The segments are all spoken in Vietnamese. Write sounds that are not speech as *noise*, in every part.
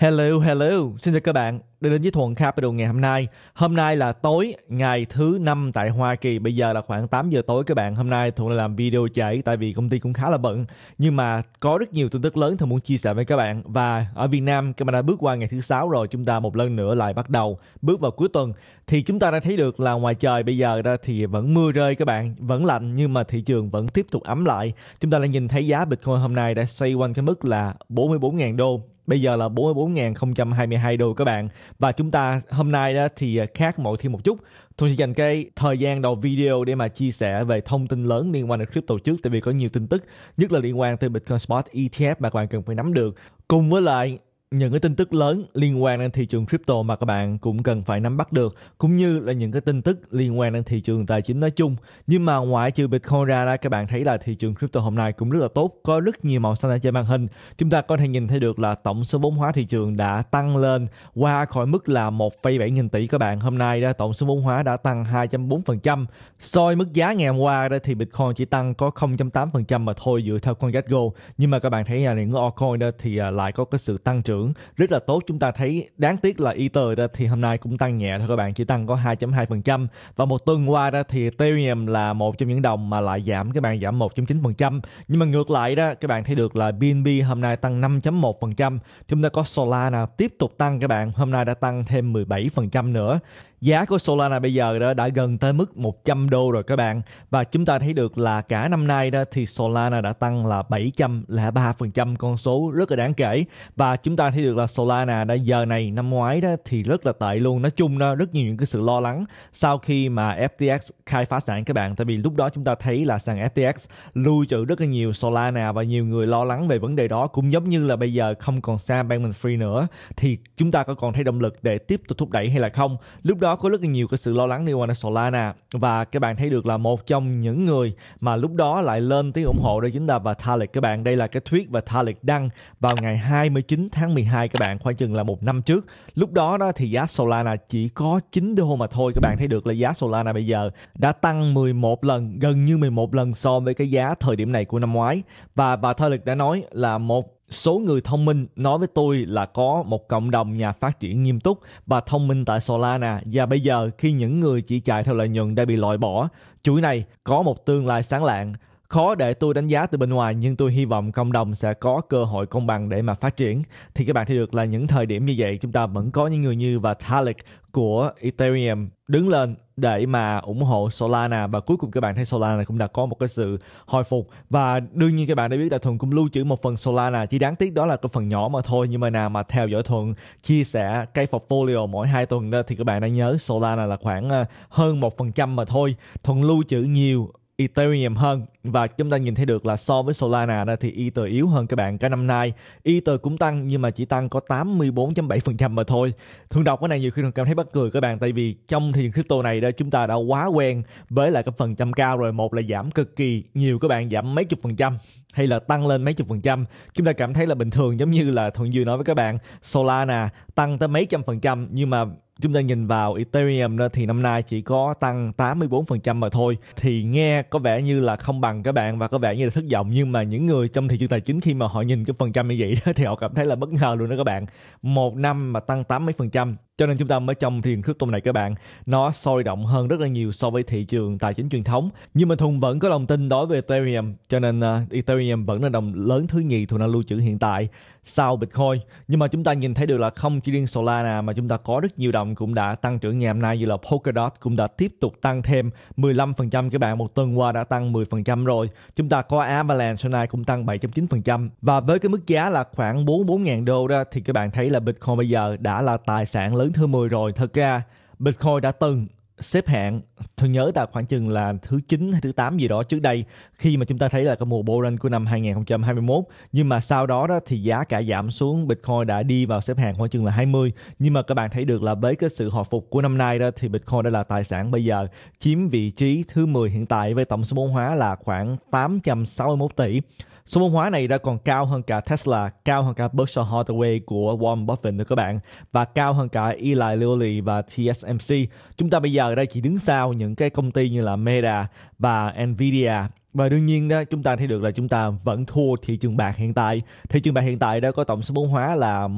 Hello, hello, xin chào các bạn. Đến đến với Thuận Capital ngày hôm nay. Hôm nay là tối, ngày thứ năm tại Hoa Kỳ. Bây giờ là khoảng 8 giờ tối các bạn. Hôm nay Thuận là làm video trễ tại vì công ty cũng khá là bận. Nhưng mà có rất nhiều tin tức lớn Thuận muốn chia sẻ với các bạn. Và ở Việt Nam, các bạn đã bước qua ngày thứ sáu rồi. Chúng ta một lần nữa lại bắt đầu bước vào cuối tuần. Thì chúng ta đã thấy được là ngoài trời bây giờ ra thì vẫn mưa rơi các bạn. Vẫn lạnh nhưng mà thị trường vẫn tiếp tục ấm lại. Chúng ta đã nhìn thấy giá Bitcoin hôm nay đã xoay quanh cái mức là 44.000 đô bây giờ là 44.022 đô các bạn và chúng ta hôm nay đó thì à, khác mọi thêm một chút tôi sẽ dành cái thời gian đầu video để mà chia sẻ về thông tin lớn liên quan đến crypto trước tại vì có nhiều tin tức nhất là liên quan tới Bitcoin Spot ETF mà các bạn cần phải nắm được cùng với lại những cái tin tức lớn liên quan đến thị trường crypto mà các bạn cũng cần phải nắm bắt được cũng như là những cái tin tức liên quan đến thị trường tài chính nói chung nhưng mà ngoại trừ bitcoin ra đó các bạn thấy là thị trường crypto hôm nay cũng rất là tốt có rất nhiều màu xanh ở trên màn hình chúng ta có thể nhìn thấy được là tổng số vốn hóa thị trường đã tăng lên qua khỏi mức là 1,7 nghìn tỷ các bạn hôm nay đó tổng số vốn hóa đã tăng 2.4% soi mức giá ngày hôm qua đó thì bitcoin chỉ tăng có 0.8% mà thôi dựa theo con CoinGecko nhưng mà các bạn thấy là những altcoin đó thì à, lại có cái sự tăng trưởng trưởng rất là tốt chúng ta thấy đáng tiếc là Ether ra thì hôm nay cũng tăng nhẹ thôi các bạn chỉ tăng có 2.2% và một tuần qua ra thì Ethereum là một trong những đồng mà lại giảm các bạn giảm 1.9% nhưng mà ngược lại đó các bạn thấy được là BNB hôm nay tăng 5.1% chúng ta có Solana tiếp tục tăng các bạn hôm nay đã tăng thêm 17% nữa giá của Solana bây giờ đó đã gần tới mức 100 đô rồi các bạn và chúng ta thấy được là cả năm nay đó thì Solana đã tăng là 703% con số rất là đáng kể và chúng ta thấy được là Solana đã giờ này năm ngoái đó thì rất là tệ luôn nói chung đó rất nhiều những cái sự lo lắng sau khi mà FTX khai phá sản các bạn tại vì lúc đó chúng ta thấy là sàn FTX lưu trữ rất là nhiều Solana và nhiều người lo lắng về vấn đề đó cũng giống như là bây giờ không còn Sam bankman free nữa thì chúng ta có còn thấy động lực để tiếp tục thúc đẩy hay là không lúc đó có rất là nhiều cái sự lo lắng liên quan đến Solana và các bạn thấy được là một trong những người mà lúc đó lại lên tiếng ủng hộ đó chính là và Vitalik các bạn đây là cái tweet Vitalik đăng vào ngày 29 tháng 12 các bạn khoảng chừng là một năm trước lúc đó đó thì giá Solana chỉ có 9 đô mà thôi các bạn thấy được là giá Solana bây giờ đã tăng 11 lần gần như 11 lần so với cái giá thời điểm này của năm ngoái và bà Thơ Lực đã nói là một số người thông minh nói với tôi là có một cộng đồng nhà phát triển nghiêm túc và thông minh tại Solana và bây giờ khi những người chỉ chạy theo lợi nhuận đã bị loại bỏ chuỗi này có một tương lai sáng lạng Khó để tôi đánh giá từ bên ngoài nhưng tôi hy vọng cộng đồng sẽ có cơ hội công bằng để mà phát triển. Thì các bạn thấy được là những thời điểm như vậy chúng ta vẫn có những người như Vitalik của Ethereum đứng lên để mà ủng hộ Solana và cuối cùng các bạn thấy Solana cũng đã có một cái sự hồi phục và đương nhiên các bạn đã biết là Thuận cũng lưu trữ một phần Solana chỉ đáng tiếc đó là cái phần nhỏ mà thôi nhưng mà nào mà theo dõi Thuận chia sẻ cái portfolio mỗi hai tuần đó thì các bạn đã nhớ Solana là khoảng ờ, hơn một phần trăm mà thôi Thuận lưu trữ nhiều Ethereum hơn và chúng ta nhìn thấy được là so với Solana đó thì Ether yếu hơn các bạn cả năm nay Ether cũng tăng nhưng mà chỉ tăng có 84.7% mà thôi thường đọc cái này nhiều khi thường cảm thấy bất cười các bạn tại vì trong thị trường crypto này đó chúng ta đã quá quen với lại cái phần trăm cao rồi một là giảm cực kỳ nhiều các bạn giảm mấy chục phần trăm hay là tăng lên mấy chục phần trăm chúng ta cảm thấy là bình thường giống như là thuận dư nói với các bạn Solana tăng tới mấy trăm phần trăm nhưng mà chúng ta nhìn vào Ethereum thì năm nay chỉ có tăng 84% mà thôi thì nghe có vẻ như là không bằng các bạn và có vẻ như là thất vọng nhưng mà những người trong thị trường tài chính khi mà họ nhìn cái phần trăm như vậy đó, *laughs* thì họ cảm thấy là bất ngờ luôn đó các bạn một năm mà tăng 80% cho nên chúng ta mới trong thị trường crypto này các bạn nó sôi động hơn rất là nhiều so với thị trường tài chính truyền thống nhưng mà thùng vẫn có lòng tin đối với ethereum cho nên uh, ethereum vẫn là đồng lớn thứ nhì thuộc năng lưu trữ hiện tại sau bitcoin nhưng mà chúng ta nhìn thấy được là không chỉ riêng solana mà chúng ta có rất nhiều đồng cũng đã tăng trưởng ngày hôm nay như là polkadot cũng đã tiếp tục tăng thêm 15% các bạn một tuần qua đã tăng 10% rồi chúng ta có avalanche hôm nay cũng tăng 7.9% và với cái mức giá là khoảng 44.000 đô đó thì các bạn thấy là bitcoin bây giờ đã là tài sản lớn lớn thứ 10 rồi. Thật ra Bitcoin đã từng xếp hạng tôi nhớ là khoảng chừng là thứ 9 hay thứ 8 gì đó trước đây khi mà chúng ta thấy là cái mùa bull run của năm 2021 nhưng mà sau đó đó thì giá cả giảm xuống Bitcoin đã đi vào xếp hạng khoảng chừng là 20 nhưng mà các bạn thấy được là với cái sự hồi phục của năm nay đó thì Bitcoin đã là tài sản bây giờ chiếm vị trí thứ 10 hiện tại với tổng số vốn hóa là khoảng 861 tỷ Số vốn hóa này đã còn cao hơn cả Tesla, cao hơn cả Berkshire Hathaway của Warren Buffett nữa các bạn và cao hơn cả Eli Lilly và TSMC. Chúng ta bây giờ ở đây chỉ đứng sau những cái công ty như là Meta và Nvidia và đương nhiên đó chúng ta thấy được là chúng ta vẫn thua thị trường bạc hiện tại thị trường bạc hiện tại đã có tổng số vốn hóa là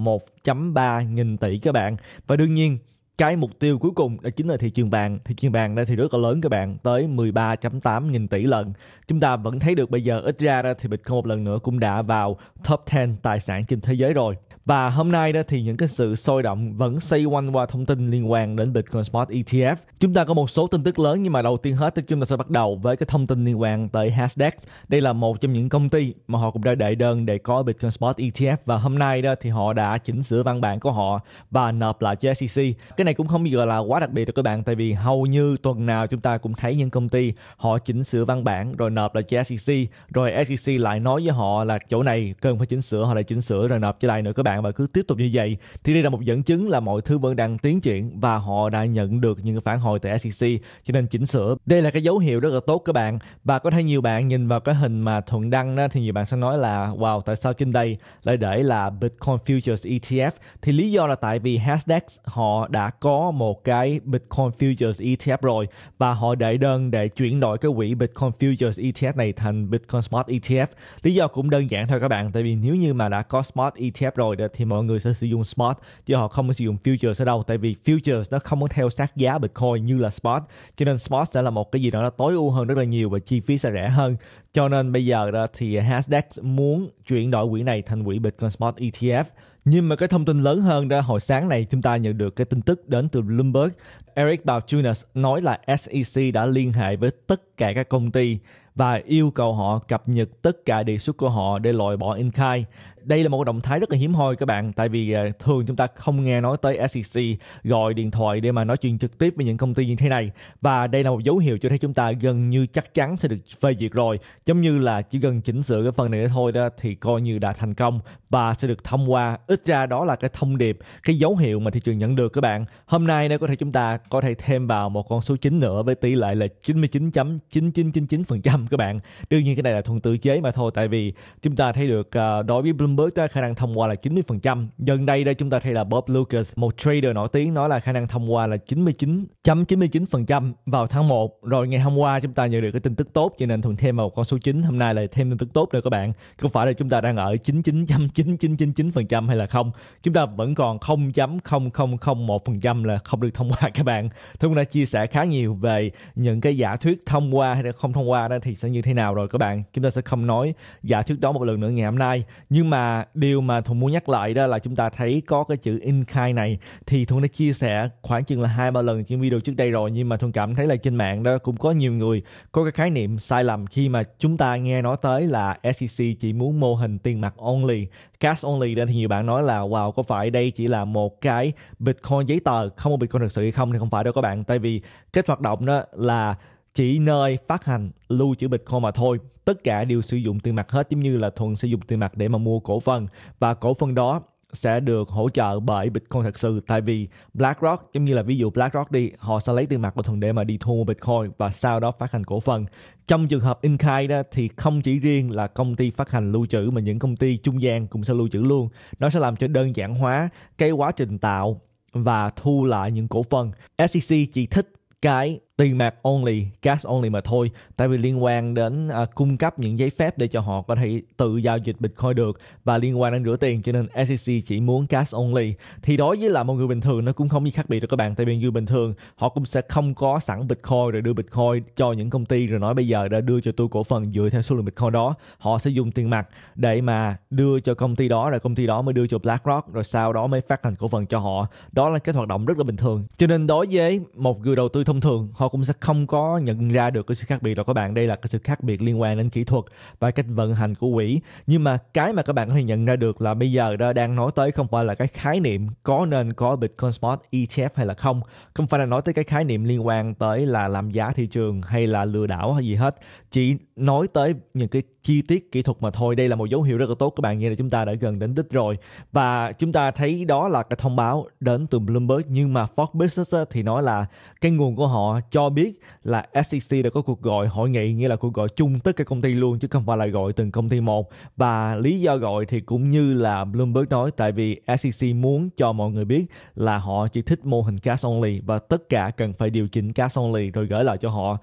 1.3 nghìn tỷ các bạn và đương nhiên cái mục tiêu cuối cùng đó chính là thị trường vàng thị trường vàng đây thì rất là lớn các bạn tới 13.8 nghìn tỷ lần chúng ta vẫn thấy được bây giờ ít ra, ra thì Bitcoin một lần nữa cũng đã vào top 10 tài sản trên thế giới rồi và hôm nay đó thì những cái sự sôi động vẫn xoay quanh qua thông tin liên quan đến Bitcoin Spot ETF. Chúng ta có một số tin tức lớn nhưng mà đầu tiên hết thì chúng ta sẽ bắt đầu với cái thông tin liên quan tới Hasdaq. Đây là một trong những công ty mà họ cũng đã đệ đơn để có Bitcoin Spot ETF và hôm nay đó thì họ đã chỉnh sửa văn bản của họ và nộp lại cho SEC. Cái này cũng không gọi là quá đặc biệt cho các bạn tại vì hầu như tuần nào chúng ta cũng thấy những công ty họ chỉnh sửa văn bản rồi nộp lại cho SEC rồi SEC lại nói với họ là chỗ này cần phải chỉnh sửa họ lại chỉnh sửa rồi nộp trở lại nữa các bạn bạn và cứ tiếp tục như vậy thì đây là một dẫn chứng là mọi thứ vẫn đang tiến triển và họ đã nhận được những phản hồi từ SEC cho nên chỉnh sửa đây là cái dấu hiệu rất là tốt các bạn và có thể nhiều bạn nhìn vào cái hình mà thuận đăng đó, thì nhiều bạn sẽ nói là wow tại sao trên đây lại để là Bitcoin Futures ETF thì lý do là tại vì Nasdaq họ đã có một cái Bitcoin Futures ETF rồi và họ để đơn để chuyển đổi cái quỹ Bitcoin Futures ETF này thành Bitcoin Smart ETF lý do cũng đơn giản thôi các bạn tại vì nếu như mà đã có Smart ETF rồi thì mọi người sẽ sử dụng spot chứ họ không có sử dụng futures ở đâu tại vì futures nó không có theo sát giá bitcoin như là spot cho nên spot sẽ là một cái gì đó nó tối ưu hơn rất là nhiều và chi phí sẽ rẻ hơn cho nên bây giờ đó thì Nasdaq muốn chuyển đổi quỹ này thành quỹ bitcoin spot ETF nhưng mà cái thông tin lớn hơn đó hồi sáng này chúng ta nhận được cái tin tức đến từ Bloomberg. Eric Balchunas nói là SEC đã liên hệ với tất cả các công ty và yêu cầu họ cập nhật tất cả đề xuất của họ để loại bỏ in-kind đây là một động thái rất là hiếm hoi các bạn tại vì ờ, thường chúng ta không nghe nói tới SEC gọi điện thoại để mà nói chuyện trực tiếp với những công ty như thế này và đây là một dấu hiệu cho thấy chúng ta gần như chắc chắn sẽ được phê duyệt rồi giống như là chỉ cần chỉnh sửa cái phần này thôi đó thì coi như đã thành công và sẽ được thông qua ít ra đó là cái thông điệp cái dấu hiệu mà thị trường nhận được các bạn hôm nay nếu có thể chúng ta có thể thêm vào một con số chín nữa với tỷ lệ là 99.9999% các bạn đương nhiên cái này là thuần tự chế mà thôi tại vì chúng ta thấy được ờ, đối với Bloomberg với ta khả năng thông qua là 90%. Gần đây đây chúng ta thấy là Bob Lucas, một trader nổi tiếng nói là khả năng thông qua là 99.99% vào tháng 1. Rồi ngày hôm qua chúng ta nhận được cái tin tức tốt cho nên Thuận thêm vào con số 9. Hôm nay là thêm tin tức tốt nữa các bạn. có phải là chúng ta đang ở 99.9999% hay là không. Chúng ta vẫn còn 0.0001% là không được thông qua các bạn. Thuận đã chia sẻ khá nhiều về những cái giả thuyết thông qua hay là không thông qua đó thì sẽ như thế nào rồi các bạn. Chúng ta sẽ không nói giả thuyết đó một lần nữa ngày hôm nay. Nhưng mà điều mà thùng muốn nhắc lại đó là chúng ta thấy có cái chữ in khai này thì thùng đã chia sẻ khoảng chừng là hai ba lần trên video trước đây rồi nhưng mà thùng cảm thấy là trên mạng đó cũng có nhiều người có cái khái niệm sai lầm khi mà chúng ta nghe nói tới là SEC chỉ muốn mô hình tiền mặt only, cash only nên thì nhiều bạn nói là wow có phải đây chỉ là một cái Bitcoin giấy tờ không một Bitcoin thực sự hay không thì không phải đâu các bạn tại vì cái hoạt động đó là chỉ nơi phát hành lưu trữ Bitcoin mà thôi. Tất cả đều sử dụng tiền mặt hết giống như là Thuận sử dụng tiền mặt để mà mua cổ phần và cổ phần đó sẽ được hỗ trợ bởi Bitcoin thật sự tại vì BlackRock giống như là ví dụ BlackRock đi họ sẽ lấy tiền mặt của Thuận để mà đi thu mua Bitcoin và sau đó phát hành cổ phần trong trường hợp in đó thì không chỉ riêng là công ty phát hành lưu trữ mà những công ty trung gian cũng sẽ lưu trữ luôn nó sẽ làm cho đơn giản hóa cái quá trình tạo và thu lại những cổ phần SEC chỉ thích cái tiền mặt only, cash only mà thôi. Tại vì liên quan đến à, cung cấp những giấy phép để cho họ có thể tự giao dịch Bitcoin được và liên quan đến rửa tiền cho nên SEC chỉ muốn cash only. Thì đối với là một người bình thường nó cũng không gì khác biệt được các bạn. Tại vì người bình thường họ cũng sẽ không có sẵn Bitcoin rồi đưa Bitcoin cho những công ty rồi nói bây giờ đã đưa cho tôi cổ phần dựa theo số lượng Bitcoin đó. Họ sẽ dùng tiền mặt để mà đưa cho công ty đó rồi công ty đó mới đưa cho BlackRock rồi sau đó mới phát hành cổ phần cho họ. Đó là cái hoạt động rất là bình thường. Cho nên đối với một người đầu tư thông thường họ cũng sẽ không có nhận ra được cái sự khác biệt đó các bạn đây là cái sự khác biệt liên quan đến kỹ thuật và cách vận hành của quỹ nhưng mà cái mà các bạn có thể nhận ra được là bây giờ đó đang nói tới không phải là cái khái niệm có nên có Bitcoin Spot ETF hay là không không phải là nói tới cái khái niệm liên quan tới là làm giá thị trường hay là lừa đảo hay gì hết chỉ nói tới những cái chi tiết kỹ thuật mà thôi đây là một dấu hiệu rất là tốt các bạn nghe là chúng ta đã gần đến đích rồi và chúng ta thấy đó là cái thông báo đến từ Bloomberg nhưng mà Fox Business thì nói là cái nguồn của họ cho cho biết là SEC đã có cuộc gọi hội nghị nghĩa là cuộc gọi chung tất cả công ty luôn chứ không phải là gọi từng công ty một và lý do gọi thì cũng như là Bloomberg nói tại vì SEC muốn cho mọi người biết là họ chỉ thích mô hình cash only và tất cả cần phải điều chỉnh cash only rồi gửi lại cho họ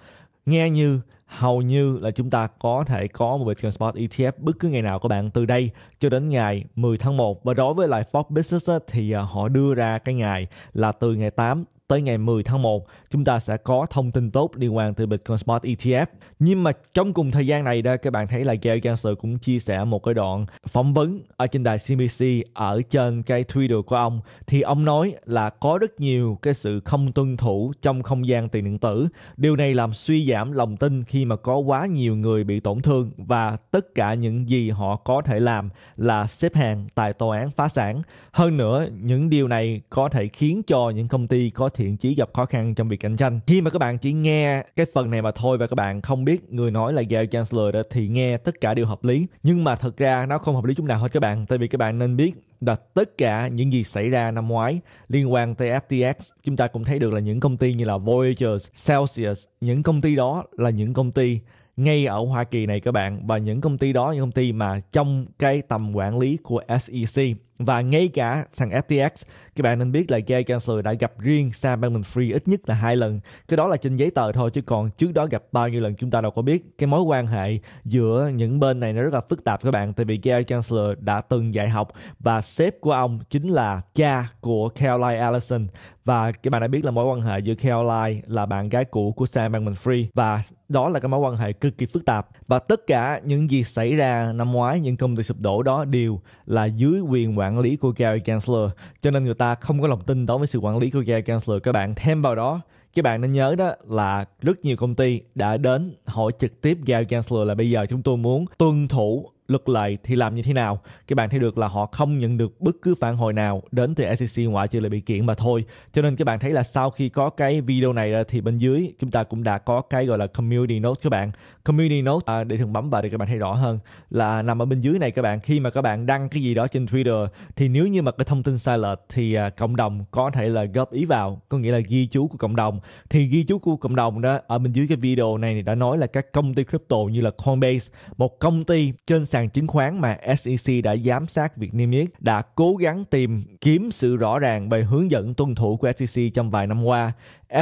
nghe như hầu như là chúng ta có thể có một Bitcoin Spot ETF bất cứ ngày nào các bạn từ đây cho đến ngày 10 tháng 1 và đối với lại Fox Business thì à, họ đưa ra cái ngày là từ ngày 8 tới ngày 10 tháng 1 chúng ta sẽ có thông tin tốt liên quan từ Bitcoin Spot ETF. Nhưng mà trong cùng thời gian này đó các bạn thấy là Gary Gensler cũng chia sẻ một cái đoạn phỏng vấn ở trên đài CNBC ở trên cái Twitter của ông thì ông nói là có rất nhiều cái sự không tuân thủ trong không gian tiền điện tử. Điều này làm suy giảm lòng tin khi mà có quá nhiều người bị tổn thương và tất cả những gì họ có thể làm là xếp hàng tại tòa án phá sản. Hơn nữa, những điều này có thể khiến cho những công ty có thiện chí gặp khó khăn trong việc cạnh tranh khi mà các bạn chỉ nghe cái phần này mà thôi và các bạn không biết người nói là Gary Chancellor đó thì nghe tất cả đều hợp lý nhưng mà thật ra nó không hợp lý chút nào hết các bạn tại vì các bạn nên biết là tất cả những gì xảy ra năm ngoái liên quan tới FTX chúng ta cũng thấy được là những công ty như là Voyager, Celsius những công ty đó là những công ty ngay ở Hoa Kỳ này các bạn và những công ty đó những công ty mà trong cái tầm quản lý của SEC và ngay cả thằng FTX, các bạn nên biết là Gary Gensler đã gặp riêng Sam Bankman-Fried ít nhất là hai lần. Cái đó là trên giấy tờ thôi chứ còn trước đó gặp bao nhiêu lần chúng ta đâu có biết. Cái mối quan hệ giữa những bên này nó rất là phức tạp các bạn tại vì Gary Gensler đã từng dạy học và sếp của ông chính là cha của Caroline Allison và các bạn đã biết là mối quan hệ giữa Caroline là bạn gái cũ của Sam Bankman-Fried và đó là cái mối quan hệ cực kỳ phức tạp và tất cả những gì xảy ra năm ngoái những công ty sụp đổ đó đều là dưới quyền quản quản lý của Gary Gensler cho nên người ta không có lòng tin đối với sự quản lý của Gary Gensler các bạn thêm vào đó các bạn nên nhớ đó là rất nhiều công ty đã đến hỏi trực tiếp Gary Gensler là bây giờ chúng tôi muốn tuân thủ luật lệ thì làm như thế nào các bạn thấy được là họ không nhận được bất cứ phản hồi nào đến từ SEC ngoại trừ là bị kiện mà thôi cho nên các bạn thấy là sau khi có cái video này thì bên dưới chúng ta cũng đã có cái gọi là community note các bạn community note à, để thường bấm vào để các bạn thấy rõ hơn là nằm ở bên dưới này các bạn khi mà các bạn đăng cái gì đó trên Twitter thì nếu như mà cái thông tin sai lệch thì à, cộng đồng có thể là góp ý vào có nghĩa là ghi chú của cộng đồng thì ghi chú của cộng đồng đó ở bên dưới cái video này đã nói là các công ty crypto như là Coinbase một công ty trên sàn chứng khoán mà SEC đã giám sát việc Niêm Yết đã cố gắng tìm kiếm sự rõ ràng về hướng dẫn tuân thủ của SEC trong vài năm qua.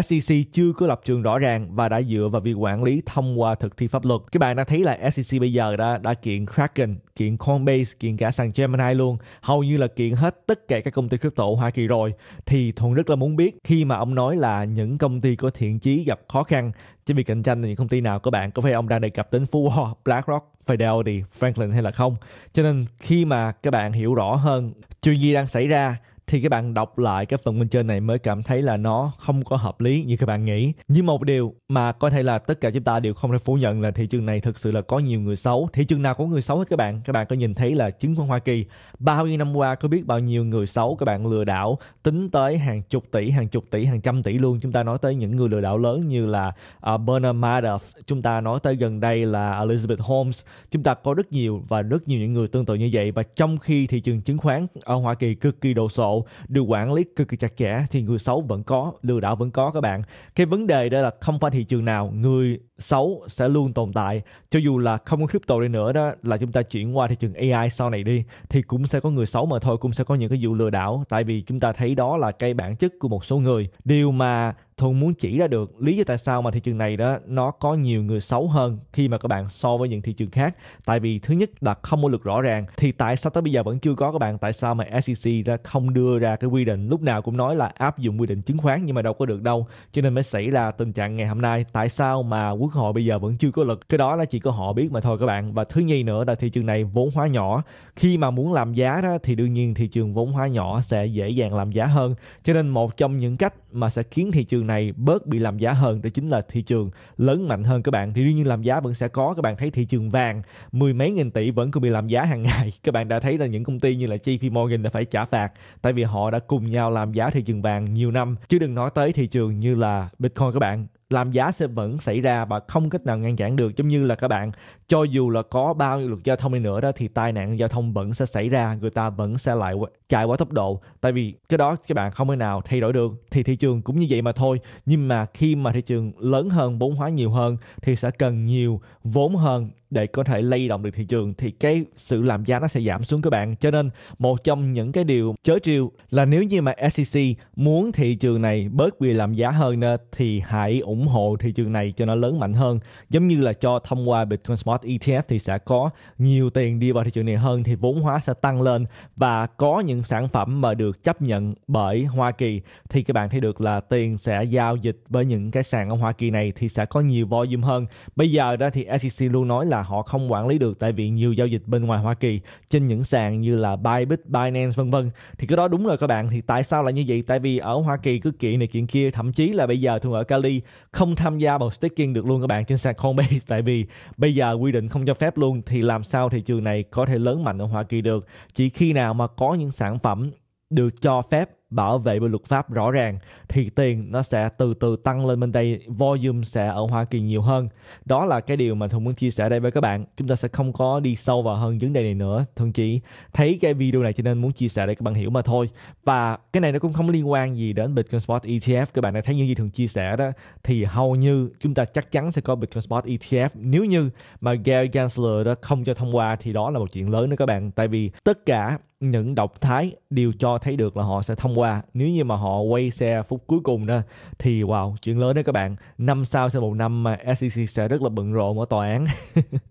SEC chưa có lập trường rõ ràng và đã dựa vào việc quản lý thông qua thực thi pháp luật. Các bạn đã thấy là SEC bây giờ đã đã kiện Kraken, kiện Coinbase, kiện cả sàn Gemini luôn, hầu như là kiện hết tất cả các công ty crypto Hoa Kỳ rồi. Thì Thuận rất là muốn biết khi mà ông nói là những công ty có thiện chí gặp khó khăn chỉ bị cạnh tranh là những công ty nào các bạn có phải ông đang đề cập đến Phú War, BlackRock, Fidelity, Franklin hay là không. Cho nên khi mà các bạn hiểu rõ hơn chuyện gì đang xảy ra thì các bạn đọc lại cái phần bên trên này mới cảm thấy là nó không có hợp lý như các bạn nghĩ. Nhưng một điều mà có thể là tất cả chúng ta đều không thể phủ nhận là thị trường này thực sự là có nhiều người xấu. Thị trường nào có người xấu hết các bạn. Các bạn có nhìn thấy là chứng khoán Hoa Kỳ bao nhiêu năm qua có biết bao nhiêu người xấu các bạn lừa đảo tính tới hàng chục tỷ, hàng chục tỷ, hàng trăm tỷ luôn. Chúng ta nói tới những người lừa đảo lớn như là uh, Bernard Madoff, chúng ta nói tới gần đây là Elizabeth Holmes. Chúng ta có rất nhiều và rất nhiều những người tương tự như vậy và trong khi thị trường chứng khoán ở Hoa Kỳ cực kỳ đồ sộ được quản lý cực kỳ chặt chẽ thì người xấu vẫn có lừa đảo vẫn có các bạn cái vấn đề đây là không phải thị trường nào người xấu sẽ luôn tồn tại cho dù là không có crypto đi nữa đó là chúng ta chuyển qua thị trường AI sau này đi thì cũng sẽ có người xấu mà thôi cũng sẽ có những cái vụ lừa đảo tại vì chúng ta thấy đó là cái bản chất của một số người điều mà Thuận muốn chỉ ra được lý do tại sao mà thị trường này đó nó có nhiều người xấu hơn khi mà các bạn so với những thị trường khác. Tại vì thứ nhất là không có luật rõ ràng thì tại sao tới bây giờ vẫn chưa có các bạn tại sao mà SEC ra không đưa ra cái quy định lúc nào cũng nói là áp dụng quy định chứng khoán nhưng mà đâu có được đâu. Cho nên mới xảy ra tình trạng ngày hôm nay tại sao mà quốc hồi bây giờ vẫn chưa có lực cái đó là chỉ có họ biết mà thôi các bạn và thứ nhì nữa là thị trường này vốn hóa nhỏ khi mà muốn làm giá đó thì đương nhiên thị trường vốn hóa nhỏ sẽ dễ dàng làm giá hơn cho nên một trong những cách mà sẽ khiến thị trường này bớt bị làm giá hơn đó chính là thị trường lớn mạnh hơn các bạn thì đương nhiên làm giá vẫn sẽ có các bạn thấy thị trường vàng mười mấy nghìn tỷ vẫn còn bị làm giá hàng *laughs* ngày các bạn đã thấy là những công ty như là JP Morgan đã phải trả phạt tại vì họ đã cùng nhau làm giá thị trường vàng nhiều năm chứ đừng nói tới thị trường như là Bitcoin các bạn làm giá sẽ vẫn xảy ra và không cách nào ngăn cản được giống như là các bạn cho dù là có bao nhiêu luật giao thông đi nữa đó thì tai nạn giao thông vẫn sẽ xảy ra người ta vẫn sẽ lại chạy quá tốc độ tại vì cái đó các bạn không thể nào thay đổi được thì thị trường cũng như vậy mà thôi nhưng mà khi mà thị trường lớn hơn vốn hóa nhiều hơn thì sẽ cần nhiều vốn hơn để có thể lay động được thị trường thì cái sự làm giá nó sẽ giảm xuống các bạn. Cho nên một trong những cái điều chớ trêu là nếu như mà SEC muốn thị trường này bớt quyền làm giá hơn nữa, thì hãy ủng hộ thị trường này cho nó lớn mạnh hơn. Giống như là cho thông qua Bitcoin Smart ETF thì sẽ có nhiều tiền đi vào thị trường này hơn thì vốn hóa sẽ tăng lên và có những sản phẩm mà được chấp nhận bởi Hoa Kỳ thì các bạn thấy được là tiền sẽ giao dịch với những cái sàn ở Hoa Kỳ này thì sẽ có nhiều volume hơn. Bây giờ đó thì SEC luôn nói là họ không quản lý được tại vì nhiều giao dịch bên ngoài Hoa Kỳ trên những sàn như là Bybit, Binance vân vân thì cái đó đúng rồi các bạn thì tại sao lại như vậy tại vì ở Hoa Kỳ cứ kiện này kiện kia thậm chí là bây giờ thường ở Cali không tham gia vào staking được luôn các bạn trên sàn Coinbase *laughs* tại vì bây giờ quy định không cho phép luôn thì làm sao thị trường này có thể lớn mạnh ở Hoa Kỳ được chỉ khi nào mà có những sản phẩm được cho phép bảo vệ bởi luật pháp rõ ràng thì tiền nó sẽ từ từ tăng lên bên đây volume sẽ ở Hoa Kỳ nhiều hơn đó là cái điều mà Thường muốn chia sẻ đây với các bạn chúng ta sẽ không có đi sâu vào hơn vấn đề này nữa Thường chỉ thấy cái video này cho nên muốn chia sẻ để các bạn hiểu mà thôi và cái này nó cũng không liên quan gì đến Bitcoin Spot ETF các bạn đã thấy những gì Thường chia sẻ đó thì hầu như chúng ta chắc chắn sẽ có Bitcoin Spot ETF nếu như mà Gary Gensler đó không cho thông qua thì đó là một chuyện lớn nữa các bạn tại vì tất cả những độc thái đều cho thấy được là họ sẽ thông qua nếu như mà họ quay xe phút cuối cùng đó thì wow chuyện lớn đấy các bạn năm sau sẽ một năm mà SEC sẽ rất là bận rộn ở tòa án *laughs*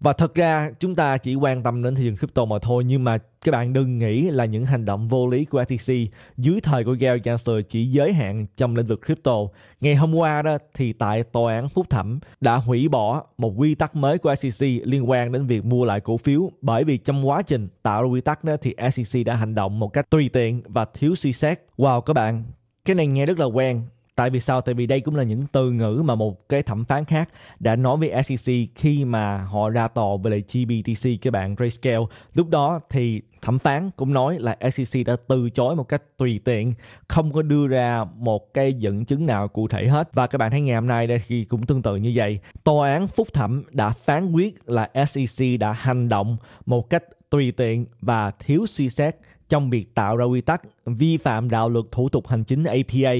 và thật ra chúng ta chỉ quan tâm đến thị trường crypto mà thôi nhưng mà các bạn đừng nghĩ là những hành động vô lý của FTC dưới thời của Gary Gensler chỉ giới hạn trong lĩnh vực crypto. Ngày hôm qua đó thì tại tòa án phúc thẩm đã hủy bỏ một quy tắc mới của SEC liên quan đến việc mua lại cổ phiếu bởi vì trong quá trình tạo ra quy tắc đó thì SEC đã hành động một cách tùy tiện và thiếu suy xét. Wow các bạn, cái này nghe rất là quen Tại vì sao? Tại vì đây cũng là những từ ngữ mà một cái thẩm phán khác đã nói với SEC khi mà họ ra tò về lại GBTC cái bạn Grayscale. Lúc đó thì thẩm phán cũng nói là SEC đã từ chối một cách tùy tiện, không có đưa ra một cái dẫn chứng nào cụ thể hết. Và các bạn thấy ngày hôm nay đây thì cũng tương tự như vậy. Tòa án phúc thẩm đã phán quyết là SEC đã hành động một cách tùy tiện và thiếu suy xét trong việc tạo ra quy tắc vi phạm đạo luật thủ tục hành chính APA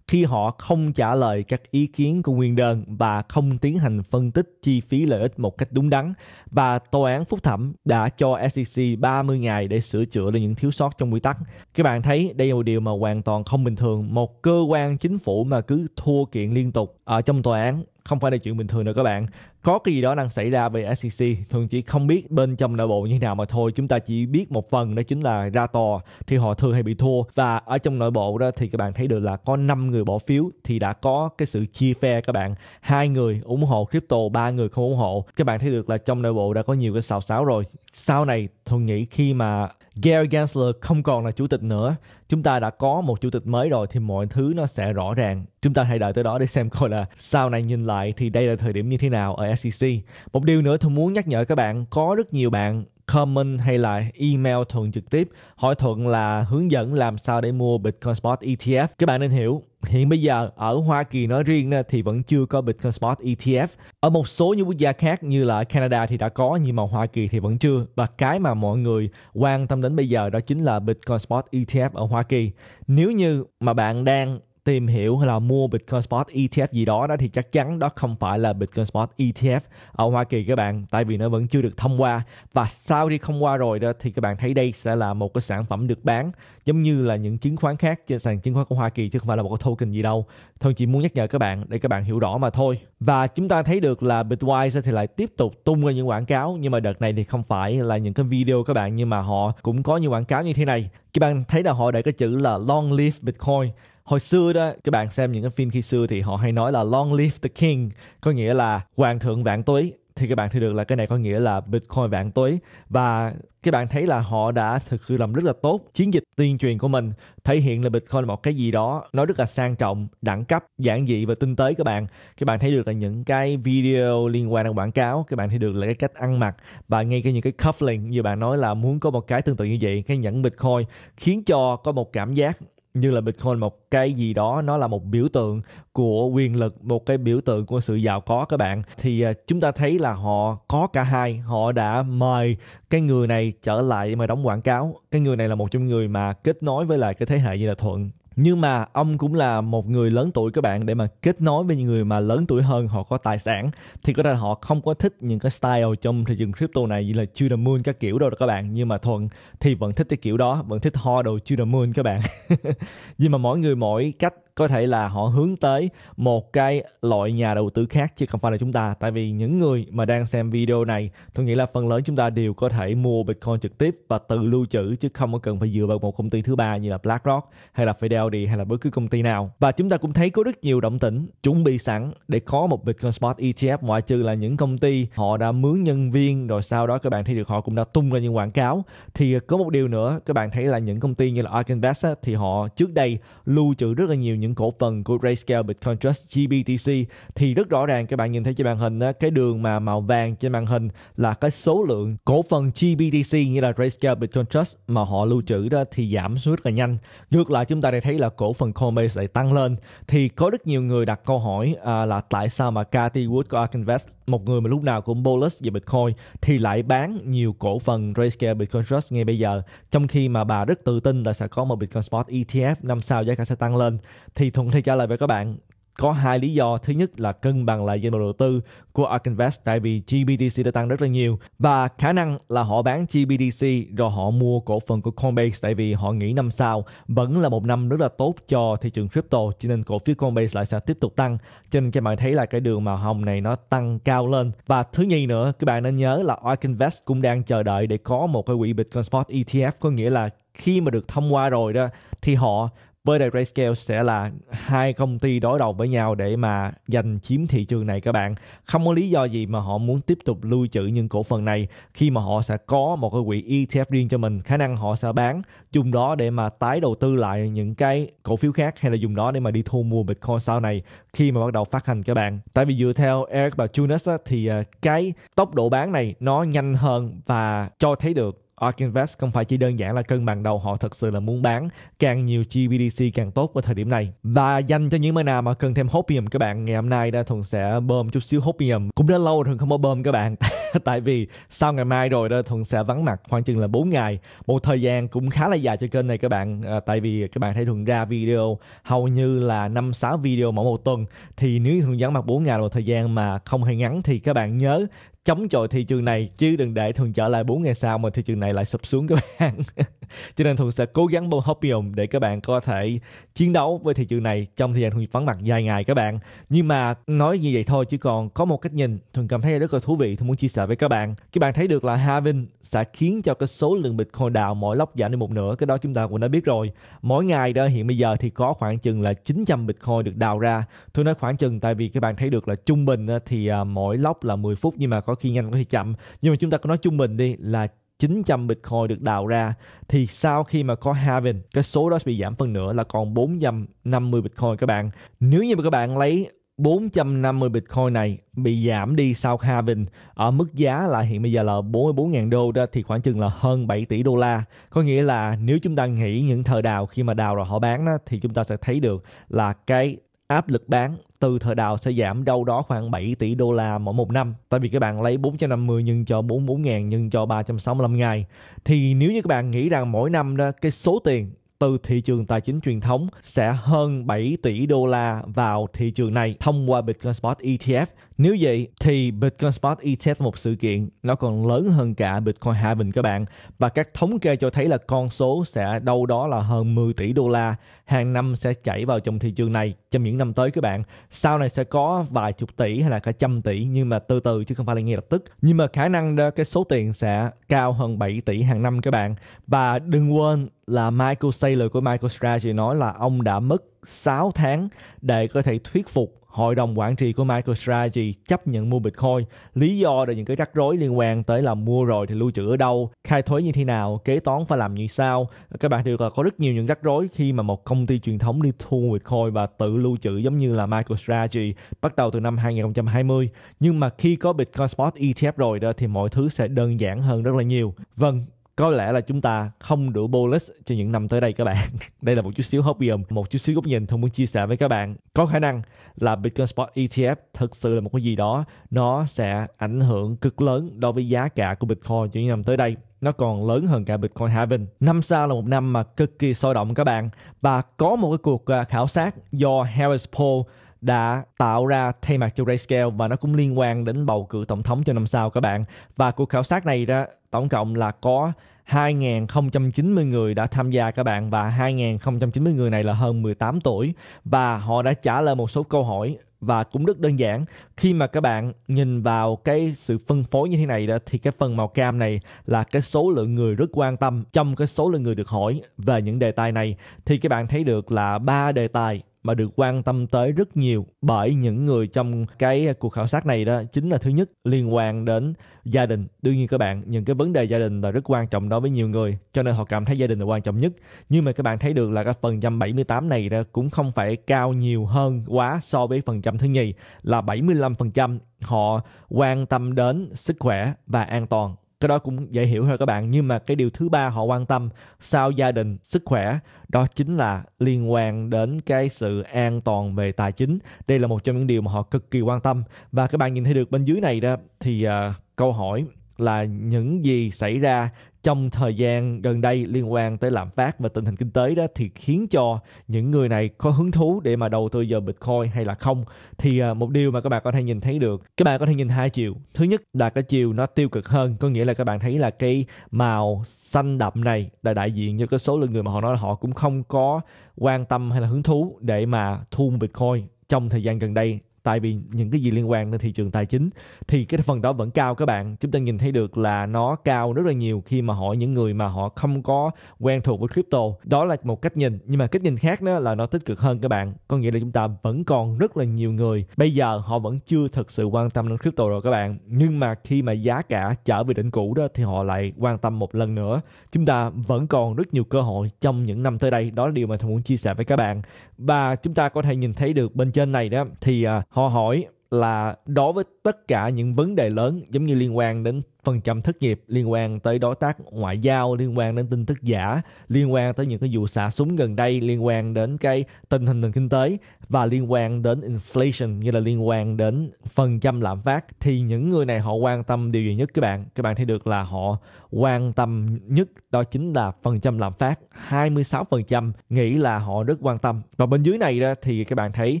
khi họ không trả lời các ý kiến của nguyên đơn và không tiến hành phân tích chi phí lợi ích một cách đúng đắn và tòa án phúc thẩm đã cho SEC 30 ngày để sửa chữa lại những thiếu sót trong quy tắc. Các bạn thấy đây là một điều mà hoàn toàn không bình thường. Một cơ quan chính phủ mà cứ thua kiện liên tục ở trong tòa án không phải là chuyện bình thường đâu các bạn có cái gì đó đang xảy ra về SEC thường chỉ không biết bên trong nội bộ như thế nào mà thôi chúng ta chỉ biết một phần đó chính là ra tòa thì họ thường hay bị thua và ở trong nội bộ đó thì các bạn thấy được là có 5 người bỏ phiếu thì đã có cái sự chia phe các bạn hai người ủng hộ crypto ba người không ủng hộ các bạn thấy được là trong nội bộ đã có nhiều cái xào xáo rồi sau này thường nghĩ khi mà Gary Gensler không còn là chủ tịch nữa chúng ta đã có một chủ tịch mới rồi thì mọi thứ nó sẽ rõ ràng chúng ta hãy đợi tới đó để xem coi là sau này nhìn lại thì đây là thời điểm như thế nào ở SEC một điều nữa tôi muốn nhắc nhở các bạn có rất nhiều bạn comment hay là email Thuận trực tiếp hỏi Thuận là hướng dẫn làm sao để mua Bitcoin Spot ETF. Các bạn nên hiểu hiện bây giờ ở Hoa Kỳ nói riêng thì vẫn chưa có Bitcoin Spot ETF. Ở một số những quốc gia khác như là Canada thì đã có nhưng mà Hoa Kỳ thì vẫn chưa. Và cái mà mọi người quan tâm đến bây giờ đó chính là Bitcoin Spot ETF ở Hoa Kỳ. Nếu như mà bạn đang tìm hiểu hay là mua Bitcoin Spot ETF gì đó đó thì chắc chắn đó không phải là Bitcoin Spot ETF ở Hoa Kỳ các bạn tại vì nó vẫn chưa được thông qua và sau khi không qua rồi đó thì các bạn thấy đây sẽ là một cái sản phẩm được bán giống như là những chứng khoán khác trên sàn chứng khoán của Hoa Kỳ chứ không phải là một cái token gì đâu thôi chỉ muốn nhắc nhở các bạn để các bạn hiểu rõ mà thôi và chúng ta thấy được là Bitwise thì lại tiếp tục tung ra những quảng cáo nhưng mà đợt này thì không phải là những cái video các bạn nhưng mà họ cũng có những quảng cáo như thế này các bạn thấy là họ để cái chữ là long live Bitcoin hồi xưa đó các bạn xem những cái phim khi xưa thì họ hay nói là long live the king có nghĩa là hoàng thượng vạn tuế thì các bạn thấy được là cái này có nghĩa là Bitcoin vạn tuế và các bạn thấy là họ đã thực sự làm rất là tốt chiến dịch tuyên truyền của mình thể hiện là Bitcoin là một cái gì đó nó rất là sang trọng, đẳng cấp, giản dị và tinh tế các bạn. Các bạn thấy được là những cái video liên quan đến quảng cáo, các bạn thấy được là cái cách ăn mặc và ngay cái những cái cufflink như bạn nói là muốn có một cái tương tự như vậy, cái nhẫn Bitcoin khiến cho có một cảm giác như là Bitcoin một cái gì đó nó là một biểu tượng của quyền lực một cái biểu tượng của sự giàu có các bạn thì à, chúng ta thấy là họ có cả hai họ đã mời cái người này trở lại mà đóng quảng cáo cái người này là một trong người mà kết nối với lại cái thế hệ như là thuận nhưng mà ông cũng là một người lớn tuổi các bạn để mà kết nối với những người mà lớn tuổi hơn họ có tài sản thì có thể họ không có thích những cái style trong thị trường crypto này như là chưa Moon các kiểu đâu các bạn nhưng mà thuận thì vẫn thích cái kiểu đó vẫn thích ho đồ chưa Moon các bạn *laughs* nhưng mà mỗi người mỗi cách có thể là họ hướng tới một cái loại nhà đầu tư khác chứ không phải là chúng ta tại vì những người mà đang xem video này tôi nghĩ là phần lớn chúng ta đều có thể mua bitcoin trực tiếp và tự lưu trữ chứ không có cần phải dựa vào một công ty thứ ba như là BlackRock hay là Fidelity hay là bất cứ công ty nào và chúng ta cũng thấy có rất nhiều động tĩnh chuẩn bị sẵn để có một Bitcoin Spot ETF ngoại trừ là những công ty họ đã mướn nhân viên rồi sau đó các bạn thấy được họ cũng đã tung ra những quảng cáo thì có một điều nữa các bạn thấy là những công ty như là Ark Invest thì họ trước đây lưu trữ rất là nhiều những những cổ phần của Grayscale Bitcoin Trust GBTC thì rất rõ ràng các bạn nhìn thấy trên màn hình cái đường mà màu vàng trên màn hình là cái số lượng cổ phần GBTC như là Grayscale Bitcoin Trust mà họ lưu trữ đó thì giảm xuống rất là nhanh. Ngược lại chúng ta đây thấy là cổ phần Coinbase lại tăng lên thì có rất nhiều người đặt câu hỏi à, là tại sao mà Cathy Wood của Ark Invest một người mà lúc nào cũng bullish về Bitcoin thì lại bán nhiều cổ phần Grayscale Bitcoin Trust ngay bây giờ trong khi mà bà rất tự tin là sẽ có một Bitcoin Spot ETF năm sau giá cả sẽ tăng lên thì Thuận thì trả lời với các bạn có hai lý do. Thứ nhất là cân bằng lại danh mục đầu tư của ARK Invest tại vì GBTC đã tăng rất là nhiều và khả năng là họ bán GBTC rồi họ mua cổ phần của Coinbase tại vì họ nghĩ năm sau vẫn là một năm rất là tốt cho thị trường crypto cho nên cổ phiếu Coinbase lại sẽ tiếp tục tăng. Cho nên các bạn thấy là cái đường màu hồng này nó tăng cao lên. Và thứ nhì nữa, các bạn nên nhớ là ARK Invest cũng đang chờ đợi để có một cái quỹ Bitcoin Spot ETF có nghĩa là khi mà được thông qua rồi đó thì họ với The Grayscale sẽ là hai công ty đối đầu với nhau để mà giành chiếm thị trường này các bạn. Không có lý do gì mà họ muốn tiếp tục lưu trữ những cổ phần này khi mà họ sẽ có một cái quỹ ETF riêng cho mình. Khả năng họ sẽ bán dùng đó để mà tái đầu tư lại những cái cổ phiếu khác hay là dùng đó để mà đi thu mua Bitcoin sau này khi mà bắt đầu phát hành các bạn. Tại vì dựa theo Eric và Tunis thì à, cái tốc độ bán này nó nhanh hơn và cho thấy được ARK Invest không phải chỉ đơn giản là cân bằng đầu họ thật sự là muốn bán càng nhiều GBDC càng tốt vào thời điểm này và dành cho những nơi nào mà cần thêm hopium các bạn ngày hôm nay đã Thuận sẽ bơm chút xíu hopium cũng đã lâu Thuận không có bơm các bạn *laughs* tại vì sau ngày mai rồi đó Thuận sẽ vắng mặt khoảng chừng là 4 ngày một thời gian cũng khá là dài cho kênh này các bạn à, tại vì các bạn thấy Thuận ra video hầu như là năm sáu video mỗi một tuần thì nếu Thuận vắng mặt 4 ngày là một thời gian mà không hề ngắn thì các bạn nhớ chống chọi thị trường này chứ đừng để thuần trở lại 4 ngày sau mà thị trường này lại sụp xuống các bạn *laughs* cho nên thuần sẽ cố gắng bơm hopium để các bạn có thể chiến đấu với thị trường này trong thời gian thuần vắng mặt dài ngày các bạn nhưng mà nói như vậy thôi chứ còn có một cách nhìn thuần cảm thấy rất là thú vị thuần muốn chia sẻ với các bạn các bạn thấy được là having sẽ khiến cho cái số lượng bitcoin đào mỗi lốc giảm đi một nửa cái đó chúng ta cũng đã biết rồi mỗi ngày đó hiện bây giờ thì có khoảng chừng là 900 bitcoin được đào ra tôi nói khoảng chừng tại vì các bạn thấy được là trung bình thì à, mỗi lốc là 10 phút nhưng mà có khi nhanh có khi chậm nhưng mà chúng ta có nói trung bình đi là 900 Bitcoin được đào ra thì sau khi mà có halving cái số đó sẽ bị giảm phần nữa là còn 450 Bitcoin các bạn. Nếu như mà các bạn lấy 450 Bitcoin này bị giảm đi sau halving ở mức giá là hiện bây giờ là 44.000 đô đó thì khoảng chừng là hơn 7 tỷ đô la. Có nghĩa là nếu chúng ta nghĩ những thời đào khi mà đào rồi họ bán đó thì chúng ta sẽ thấy được là cái áp lực bán từ thời đào sẽ giảm đâu đó khoảng 7 tỷ đô la mỗi một năm. Tại vì các bạn lấy 450 nhân cho 44 ngàn nhân cho 365 ngày. Thì nếu như các bạn nghĩ rằng mỗi năm đó cái số tiền từ thị trường tài chính truyền thống sẽ hơn 7 tỷ đô la vào thị trường này thông qua Bitcoin Spot ETF nếu vậy thì Bitcoin Spot ETF một sự kiện nó còn lớn hơn cả Bitcoin hạ bình các bạn và các thống kê cho thấy là con số sẽ đâu đó là hơn 10 tỷ đô la hàng năm sẽ chảy vào trong thị trường này trong những năm tới các bạn. Sau này sẽ có vài chục tỷ hay là cả trăm tỷ nhưng mà từ từ chứ không phải là ngay lập tức. Nhưng mà khả năng đó cái số tiền sẽ cao hơn 7 tỷ hàng năm các bạn. Và đừng quên là Michael Saylor của MicroStrategy nói là ông đã mất 6 tháng để có thể thuyết phục hội đồng quản trị của MicroStrategy chấp nhận mua Bitcoin. Lý do là những cái rắc rối liên quan tới là mua rồi thì lưu trữ ở đâu, khai thuế như thế nào, kế toán phải làm như sao. Các bạn đều là có rất nhiều những rắc rối khi mà một công ty truyền thống đi thu Bitcoin và tự lưu trữ giống như là MicroStrategy bắt đầu từ năm 2020. Nhưng mà khi có Bitcoin Spot ETF rồi đó thì mọi thứ sẽ đơn giản hơn rất là nhiều. Vâng, có lẽ là chúng ta không đủ bullish cho những năm tới đây các bạn *laughs* đây là một chút xíu hopium một chút xíu góc nhìn thông muốn chia sẻ với các bạn có khả năng là Bitcoin Spot ETF thực sự là một cái gì đó nó sẽ ảnh hưởng cực lớn đối với giá cả của Bitcoin cho những năm tới đây nó còn lớn hơn cả Bitcoin halving. Năm sau là một năm mà cực kỳ sôi động các bạn và có một cái cuộc à, khảo sát do Harris Poll đã tạo ra thay mặt cho Grayscale và nó cũng liên quan đến bầu cử tổng thống cho năm sau các bạn. Và cuộc khảo sát này đó tổng cộng là có 2.090 người đã tham gia các bạn và 2.090 người này là hơn 18 tuổi và họ đã trả lời một số câu hỏi và cũng rất đơn giản khi mà các bạn nhìn vào cái sự phân phối như thế này đó thì cái phần màu cam này là cái số lượng người rất quan tâm trong cái số lượng người được hỏi về những đề tài này thì các bạn thấy được là ba đề tài mà được quan tâm tới rất nhiều bởi những người trong cái cuộc khảo sát này đó chính là thứ nhất liên quan đến gia đình đương nhiên các bạn những cái vấn đề gia đình là rất quan trọng đối với nhiều người cho nên họ cảm thấy gia đình là quan trọng nhất nhưng mà các bạn thấy được là cái phần trăm 78 này đó cũng không phải cao nhiều hơn quá so với phần trăm thứ nhì là 75% họ quan tâm đến sức khỏe và an toàn cái đó cũng dễ hiểu thôi các bạn nhưng mà cái điều thứ ba họ quan tâm sau gia đình sức khỏe đó chính là liên quan đến cái sự an toàn về tài chính đây là một trong những điều mà họ cực kỳ quan tâm và các bạn nhìn thấy được bên dưới này đó thì uh, câu hỏi là những gì xảy ra trong thời gian gần đây liên quan tới lạm phát và tình hình kinh tế đó thì khiến cho những người này có hứng thú để mà đầu tư vào Bitcoin hay là không thì à, một điều mà các bạn có thể nhìn thấy được các bạn có thể nhìn hai chiều thứ nhất là cái chiều nó tiêu cực hơn có nghĩa là các bạn thấy là cái màu xanh đậm này là đại diện cho cái số lượng người mà họ nói là họ cũng không có quan tâm hay là hứng thú để mà thu Bitcoin trong thời gian gần đây tại vì những cái gì liên quan đến thị trường tài chính thì cái phần đó vẫn cao các bạn chúng ta nhìn thấy được là nó cao rất là nhiều khi mà hỏi những người mà họ không có quen thuộc với crypto đó là một cách nhìn nhưng mà cách nhìn khác nữa là nó tích cực hơn các bạn có nghĩa là chúng ta vẫn còn rất là nhiều người bây giờ họ vẫn chưa thực sự quan tâm đến crypto rồi các bạn nhưng mà khi mà giá cả trở về đỉnh cũ đó thì họ lại quan tâm một lần nữa chúng ta vẫn còn rất nhiều cơ hội trong những năm tới đây đó là điều mà tôi muốn chia sẻ với các bạn và chúng ta có thể nhìn thấy được bên trên này đó thì uh, họ hỏi là đối với tất cả những vấn đề lớn giống như liên quan đến phần trăm thất nghiệp liên quan tới đối tác ngoại giao liên quan đến tin tức giả liên quan tới những cái vụ xả súng gần đây liên quan đến cái tình hình nền kinh tế và liên quan đến inflation như là liên quan đến phần trăm lạm phát thì những người này họ quan tâm điều gì nhất các bạn các bạn thấy được là họ quan tâm nhất đó chính là phần trăm lạm phát 26% nghĩ là họ rất quan tâm và bên dưới này đó thì các bạn thấy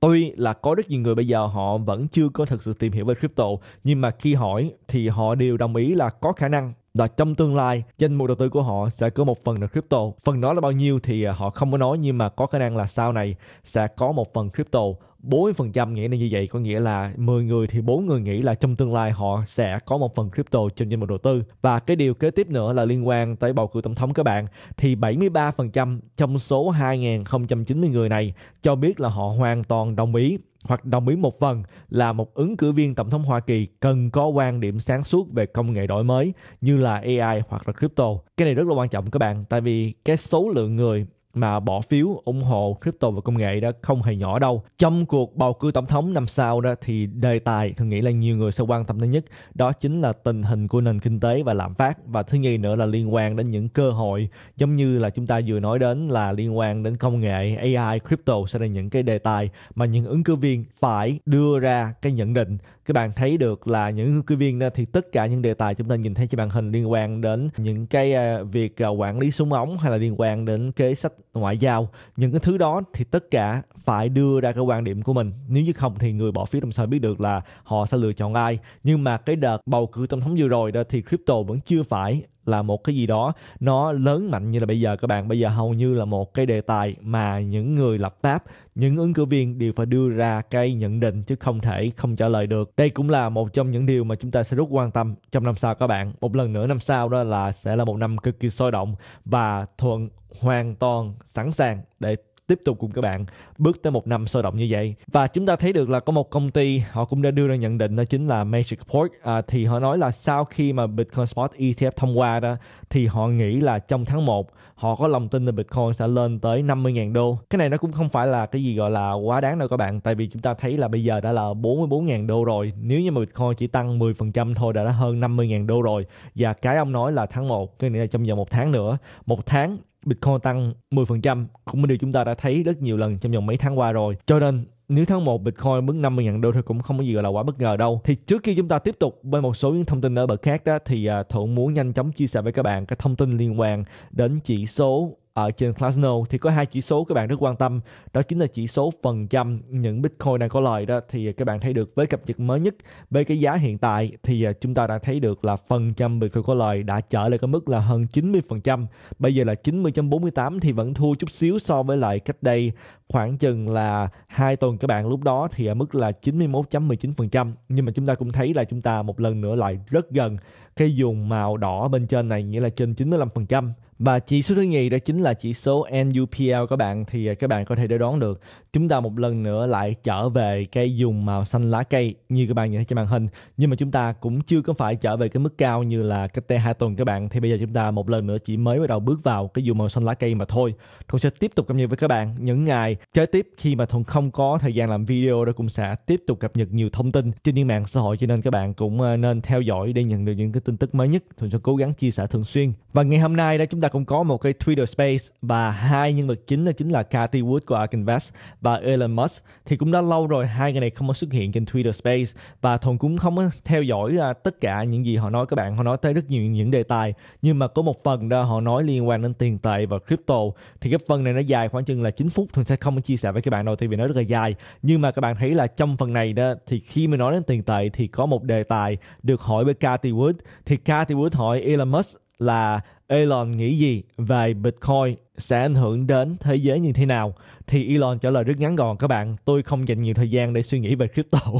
tuy là có rất nhiều người bây giờ họ vẫn chưa có thực sự tìm hiểu về crypto nhưng mà khi hỏi thì họ đều đồng ý nghĩ là có khả năng là trong tương lai danh mục đầu tư của họ sẽ có một phần là crypto phần đó là bao nhiêu thì à, họ không có nói nhưng mà có khả năng là sau này sẽ có một phần crypto 40% nghĩa là như vậy có nghĩa là 10 người thì 4 người nghĩ là trong tương lai họ sẽ có một phần crypto trong danh mục đầu tư và cái điều kế tiếp nữa là liên quan tới bầu cử tổng thống các bạn thì 73% trong số 2.090 người này cho biết là họ hoàn toàn đồng ý hoặc đồng ý một phần là một ứng cử viên tổng thống Hoa Kỳ cần có quan điểm sáng suốt về công nghệ đổi mới như là AI hoặc là crypto. Cái này rất là quan trọng các bạn tại vì cái số lượng người mà bỏ phiếu ủng hộ crypto và công nghệ đó không hề nhỏ đâu. Trong cuộc bầu cử tổng thống năm sau đó thì đề tài tôi nghĩ là nhiều người sẽ quan tâm đến nhất đó chính là tình hình của nền kinh tế và lạm phát và thứ nhì nữa là liên quan đến những cơ hội giống như là chúng ta vừa nói đến là liên quan đến công nghệ AI crypto sẽ là những cái đề tài mà những ứng cử viên phải đưa ra cái nhận định các bạn thấy được là những cư viên đó thì tất cả những đề tài chúng ta nhìn thấy trên màn hình liên quan đến những cái à, việc à, quản lý súng ống hay là liên quan đến kế sách ngoại giao những cái thứ đó thì tất cả phải đưa ra cái quan điểm của mình nếu như không thì người bỏ phiếu làm sao biết được là họ sẽ lựa chọn ai nhưng mà cái đợt bầu cử tổng thống vừa rồi đó thì crypto vẫn chưa phải là một cái gì đó nó lớn mạnh như là bây giờ các bạn bây giờ hầu như là một cái đề tài mà những người lập pháp những ứng cử viên đều phải đưa ra cái nhận định chứ không thể không trả lời được đây cũng là một trong những điều mà chúng ta sẽ rất quan tâm trong năm sau các bạn một lần nữa năm sau đó là sẽ là một năm cực kỳ sôi động và thuận hoàn toàn sẵn sàng để tiếp tục cùng các bạn bước tới một năm sôi động như vậy và chúng ta thấy được là có một công ty họ cũng đã đưa ra nhận định đó chính là Magic Port à, thì họ nói là sau khi mà Bitcoin Spot ETF thông qua đó thì họ nghĩ là trong tháng 1 họ có lòng tin là Bitcoin sẽ lên tới 50.000 đô cái này nó cũng không phải là cái gì gọi là quá đáng đâu các bạn tại vì chúng ta thấy là bây giờ đã là 44.000 đô rồi nếu như mà Bitcoin chỉ tăng 10% thôi đã, đã hơn 50.000 đô rồi và cái ông nói là tháng 1 cái này là trong vòng một tháng nữa một tháng Bitcoin tăng 10% cũng điều chúng ta đã thấy rất nhiều lần trong vòng mấy tháng qua rồi. Cho nên nếu tháng 1 Bitcoin bước 50.000 đô thì cũng không có gì gọi là quá bất ngờ đâu. Thì trước khi chúng ta tiếp tục với một số những thông tin ở bậc khác đó thì à, Thuận muốn nhanh chóng chia sẻ với các bạn cái thông tin liên quan đến chỉ số ở trên Glassnode thì có hai chỉ số các bạn rất quan tâm đó chính là chỉ số phần trăm những Bitcoin đang có lời đó thì à, các bạn thấy được với cập nhật mới nhất về cái giá hiện tại thì à, chúng ta đã thấy được là phần trăm Bitcoin có lời đã trở lại cái mức là hơn 90% bây giờ là 90.48 thì vẫn thua chút xíu so với lại cách đây khoảng chừng là hai tuần các bạn lúc đó thì ở mức là 91.19% nhưng mà chúng ta cũng thấy là chúng ta một lần nữa lại rất gần cái dùng màu đỏ bên trên này nghĩa là trên 95% và chỉ số thứ nhì đó chính là chỉ số NUPL các bạn thì các bạn có thể để đoán được chúng ta một lần nữa lại trở về cái dùng màu xanh lá cây như các bạn nhìn thấy trên màn hình nhưng mà chúng ta cũng chưa có phải trở về cái mức cao như là cách đây hai tuần các bạn thì bây giờ chúng ta một lần nữa chỉ mới bắt đầu bước vào cái dùng màu xanh lá cây mà thôi. Tôi sẽ tiếp tục cập nhật với các bạn những ngày Kế tiếp khi mà Thuận không có thời gian làm video đó cũng sẽ tiếp tục cập nhật nhiều thông tin trên những mạng xã hội cho nên các bạn cũng ờ, nên theo dõi để nhận được những cái tin tức mới nhất. Thuận sẽ cố gắng chia sẻ thường xuyên. Và ngày hôm nay đó chúng ta cũng có một cái Twitter Space và hai nhân vật chính đó chính là Cathy Wood của Arkinvest và Elon Musk thì cũng đã lâu rồi hai người này không có xuất hiện trên Twitter Space và Thuận cũng không có theo dõi ờ, tất cả những gì họ nói các bạn họ nói tới rất nhiều những đề tài nhưng mà có một phần đó họ nói liên quan đến tiền tệ và crypto thì cái phần này nó dài khoảng chừng là 9 phút Thuận sẽ không không chia sẻ với các bạn đâu thì vì nó rất là dài nhưng mà các bạn thấy là trong phần này đó thì khi mà nói đến tiền tệ thì có một đề tài được hỏi với Cathy Wood thì Cathy Wood hỏi Elon Musk là Elon nghĩ gì về Bitcoin sẽ ảnh hưởng đến thế giới như thế nào thì Elon trả lời rất ngắn gọn các bạn tôi không dành nhiều thời gian để suy nghĩ về crypto *laughs*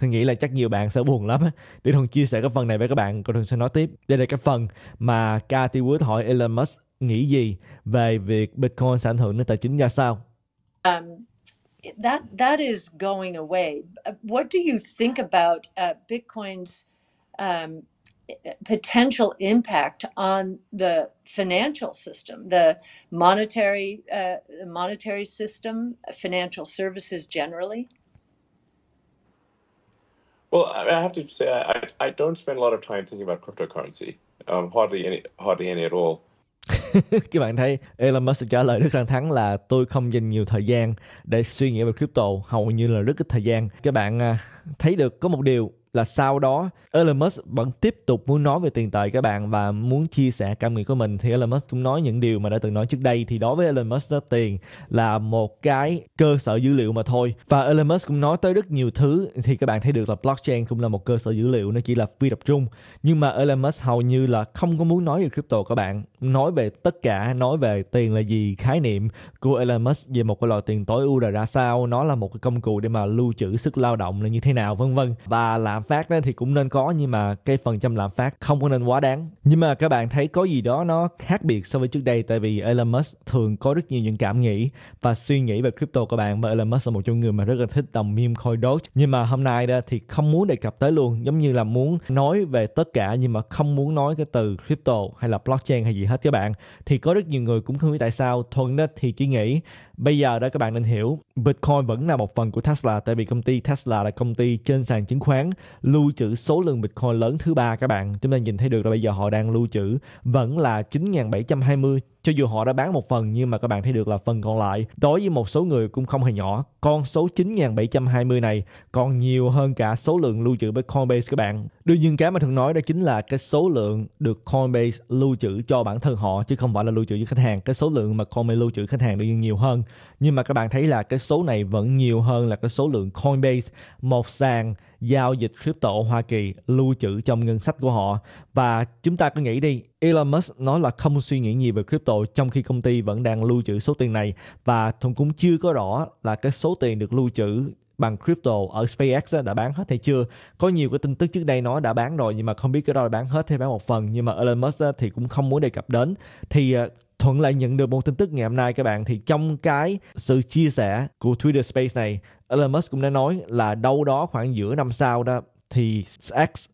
Tôi nghĩ là chắc nhiều bạn sẽ buồn lắm Tôi thường chia sẻ cái phần này với các bạn Còn thường sẽ nói tiếp Đây là cái phần mà Cathy Wood hỏi Elon Musk nghĩ gì về việc Bitcoin sẽ ảnh hưởng đến tài chính ra sao? Um, that that is going away. What do you think about uh, Bitcoin's um, potential impact on the financial system, the monetary uh, monetary system, financial services generally? Well, I have to say I, I don't spend a lot of time thinking about cryptocurrency, um, hardly any hardly any at all. *laughs* các bạn thấy Elon Musk trả lời rất thẳng thắn là tôi không dành nhiều thời gian để suy nghĩ về crypto hầu như là rất ít thời gian các bạn à, thấy được có một điều là sau đó Elon Musk vẫn tiếp tục muốn nói về tiền tệ các bạn và muốn chia sẻ cảm nghĩ của mình thì Elon Musk cũng nói những điều mà đã từng nói trước đây thì đối với Elon Musk đó tiền là một cái cơ sở dữ liệu mà thôi và Elon Musk cũng nói tới rất nhiều thứ thì các bạn thấy được là blockchain cũng là một cơ sở dữ liệu nó chỉ là phi tập trung nhưng mà Elon Musk hầu như là không có muốn nói về crypto các bạn nói về tất cả nói về tiền là gì khái niệm của Elon Musk về một cái loại tiền tối ưu là ra sao nó là một cái công cụ để mà lưu trữ sức lao động là như thế nào vân vân và là lạm phát đó thì cũng nên có nhưng mà cái phần trăm lạm phát không có nên quá đáng nhưng mà các bạn thấy có gì đó nó khác biệt so với trước đây tại vì Elon Musk thường có rất nhiều những cảm nghĩ và suy nghĩ về crypto của bạn và Elon Musk là một trong người mà rất là thích đồng meme coin Doge nhưng mà hôm nay đó thì không muốn đề cập tới luôn giống như là muốn nói về tất cả nhưng mà không muốn nói cái từ crypto hay là blockchain hay gì hết các bạn thì có rất nhiều người cũng không biết tại sao Thuận đó thì chỉ nghĩ Bây giờ đó các bạn nên hiểu, Bitcoin vẫn là một phần của Tesla tại vì công ty Tesla là công ty trên sàn chứng khoán lưu trữ số lượng Bitcoin lớn thứ ba các bạn. Chúng ta nhìn thấy được là bây giờ họ đang lưu trữ vẫn là 9720 cho dù họ đã bán một phần nhưng mà các bạn thấy được là phần còn lại đối với một số người cũng không hề nhỏ con số 9.720 này còn nhiều hơn cả số lượng lưu trữ với Coinbase các bạn đương nhiên cái mà thường nói đó chính là cái số lượng được Coinbase lưu trữ cho bản thân họ chứ không phải là lưu trữ với khách hàng cái số lượng mà Coinbase lưu trữ khách hàng đương nhiên nhiều hơn nhưng mà các bạn thấy là cái số này vẫn nhiều hơn là cái số lượng Coinbase một sàn giao dịch crypto Hoa Kỳ lưu trữ trong ngân sách của họ và chúng ta cứ nghĩ đi Elon Musk nói là không suy nghĩ gì về crypto trong khi công ty vẫn đang lưu trữ số tiền này và Thuận cũng chưa có rõ là cái số tiền được lưu trữ bằng crypto ở SpaceX đã bán hết hay chưa có nhiều cái tin tức trước đây nói đã bán rồi nhưng mà không biết cái đó là bán hết hay bán một phần nhưng mà Elon Musk thì cũng không muốn đề cập đến thì ờ, Thuận lại nhận được một tin tức ngày hôm nay các bạn thì trong cái sự chia sẻ của Twitter Space này, Elon Musk cũng đã nói là đâu đó khoảng giữa năm sau đó thì X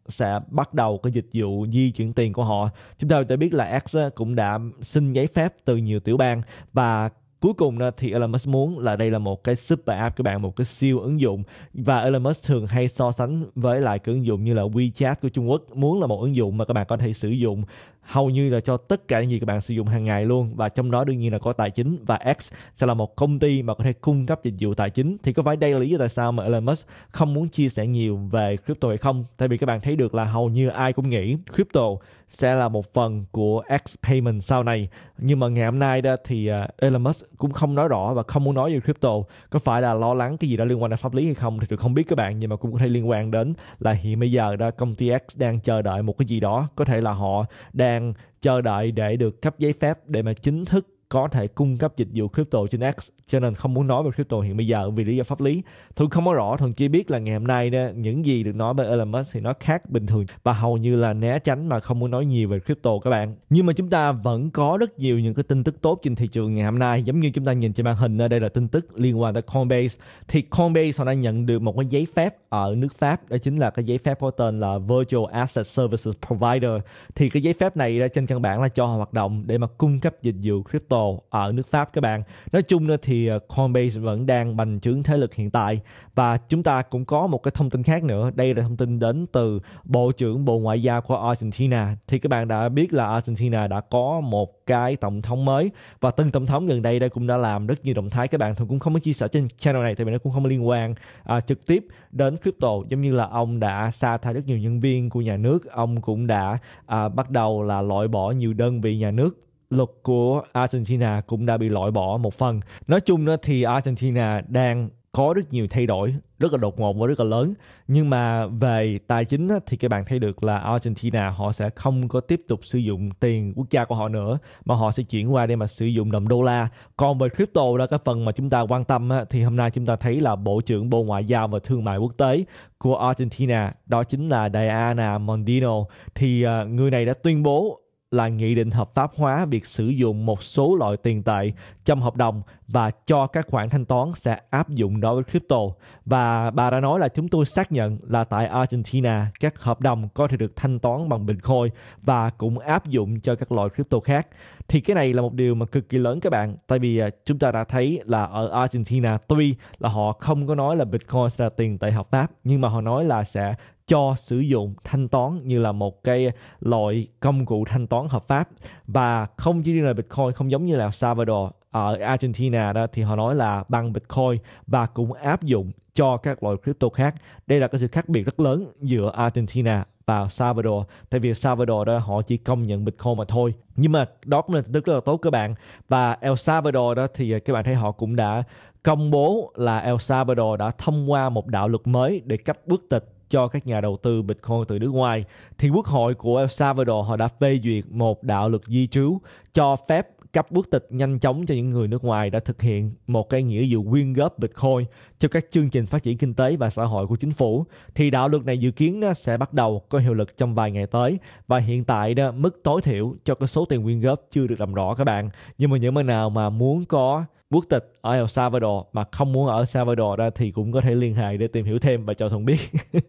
sẽ bắt đầu cái dịch vụ di chuyển tiền của họ. Chúng ta đã biết là X ờ, cũng đã xin giấy phép từ nhiều tiểu bang và cuối cùng thì Elon Musk muốn là đây là một cái super app các bạn một cái siêu ứng dụng và Elon Musk thường hay so sánh với lại cái ứng dụng như là WeChat của Trung Quốc muốn là một ứng dụng mà các bạn có thể sử dụng hầu như là cho tất cả những gì các bạn sử dụng hàng ngày luôn và trong đó đương nhiên là có tài chính và X sẽ là một công ty mà có thể cung cấp dịch vụ tài chính thì có phải đây là lý do tại sao mà Elon Musk không muốn chia sẻ nhiều về crypto hay không tại vì các bạn thấy được là hầu như ai cũng nghĩ crypto sẽ là một phần của X Payment sau này nhưng mà ngày hôm nay đó thì à, Elon Musk cũng không nói rõ và không muốn nói về crypto có phải là lo lắng cái gì đó liên quan đến pháp lý hay không thì tôi không biết các bạn nhưng mà cũng có thể liên quan đến là hiện bây giờ đó công ty X đang chờ đợi một cái gì đó có thể là họ đang đang chờ đợi để được cấp giấy phép để mà chính thức có thể cung cấp dịch vụ crypto trên X cho nên không muốn nói về crypto hiện bây giờ vì lý do pháp lý thường không có rõ thường chỉ biết là ngày hôm nay những gì được nói bởi Elon Musk thì nó khác bình thường và hầu như là né tránh mà không muốn nói nhiều về crypto các bạn nhưng mà chúng ta vẫn có rất nhiều những cái tin tức tốt trên thị trường ngày hôm nay giống như chúng ta nhìn trên màn hình đây là tin tức liên quan tới Coinbase thì Coinbase họ đã nhận được một cái giấy phép ở nước Pháp đó chính là cái giấy phép có tên là Virtual Asset Services Provider thì cái giấy phép này trên căn bản là cho họ hoạt động để mà cung cấp dịch vụ crypto crypto ở nước Pháp các bạn. Nói chung thì ờ, Coinbase vẫn đang bành trướng thế lực hiện tại và chúng ta cũng có một cái thông tin khác nữa. Đây là thông tin đến từ Bộ trưởng Bộ Ngoại giao của Argentina. Thì các bạn đã biết là Argentina đã có một cái tổng thống mới và tân tổng thống gần đây đây cũng đã làm rất nhiều động thái các bạn thôi cũng không có chia sẻ trên channel này tại vì nó cũng không liên quan à, trực tiếp đến crypto giống như là ông đã sa thải rất nhiều nhân viên của nhà nước ông cũng đã à, bắt đầu là loại bỏ nhiều đơn vị nhà nước luật của Argentina cũng đã bị loại bỏ một phần. Nói chung thì Argentina đang có rất nhiều thay đổi rất là đột ngột và rất là lớn nhưng mà về tài chính thì các bạn thấy được là Argentina họ sẽ không có tiếp tục sử dụng tiền quốc gia của họ nữa mà họ sẽ chuyển qua để mà sử dụng đồng đô la còn về crypto là cái phần mà chúng ta quan tâm thì hôm nay chúng ta thấy là bộ trưởng bộ ngoại giao và thương mại quốc tế của Argentina đó chính là Diana Mondino thì à, người này đã tuyên bố là nghị định hợp pháp hóa việc sử dụng một số loại tiền tệ trong hợp đồng và cho các khoản thanh toán sẽ áp dụng đối với crypto. Và bà đã nói là chúng tôi xác nhận là tại Argentina các hợp đồng có thể được thanh toán bằng Bitcoin và cũng áp dụng cho các loại crypto khác. Thì cái này là một điều mà cực kỳ lớn các bạn tại vì à, chúng ta đã thấy là ở Argentina tuy là họ không có nói là Bitcoin sẽ là tiền tệ hợp pháp nhưng mà họ nói là sẽ cho sử dụng thanh toán như là một cái loại công cụ thanh toán hợp pháp và không chỉ riêng là Bitcoin không giống như là Salvador ở Argentina đó thì họ nói là bằng Bitcoin và cũng áp dụng cho các loại crypto khác. Đây là cái sự khác biệt rất lớn giữa Argentina và Salvador tại vì Salvador đó họ chỉ công nhận Bitcoin mà thôi nhưng mà đó cũng là tin tức rất là tốt các bạn và El Salvador đó thì các bạn thấy họ cũng đã công bố là El Salvador đã thông qua một đạo luật mới để cấp quốc tịch cho các nhà đầu tư Bitcoin từ nước ngoài thì Quốc hội của El Salvador họ đã phê duyệt một đạo luật di trú cho phép cấp quốc tịch nhanh chóng cho những người nước ngoài đã thực hiện một cái nghĩa vụ quyên góp Bitcoin cho các chương trình phát triển kinh tế và xã hội của chính phủ. Thì đạo luật này dự kiến ờ, sẽ bắt đầu có hiệu lực trong vài ngày tới và hiện tại mức tối thiểu cho cái số tiền quyên góp chưa được làm rõ các bạn. Nhưng mà những bạn nào mà muốn có quốc tịch ở El Salvador mà không muốn ở Salvador ra thì cũng có thể liên hệ để tìm hiểu thêm và cho thông biết.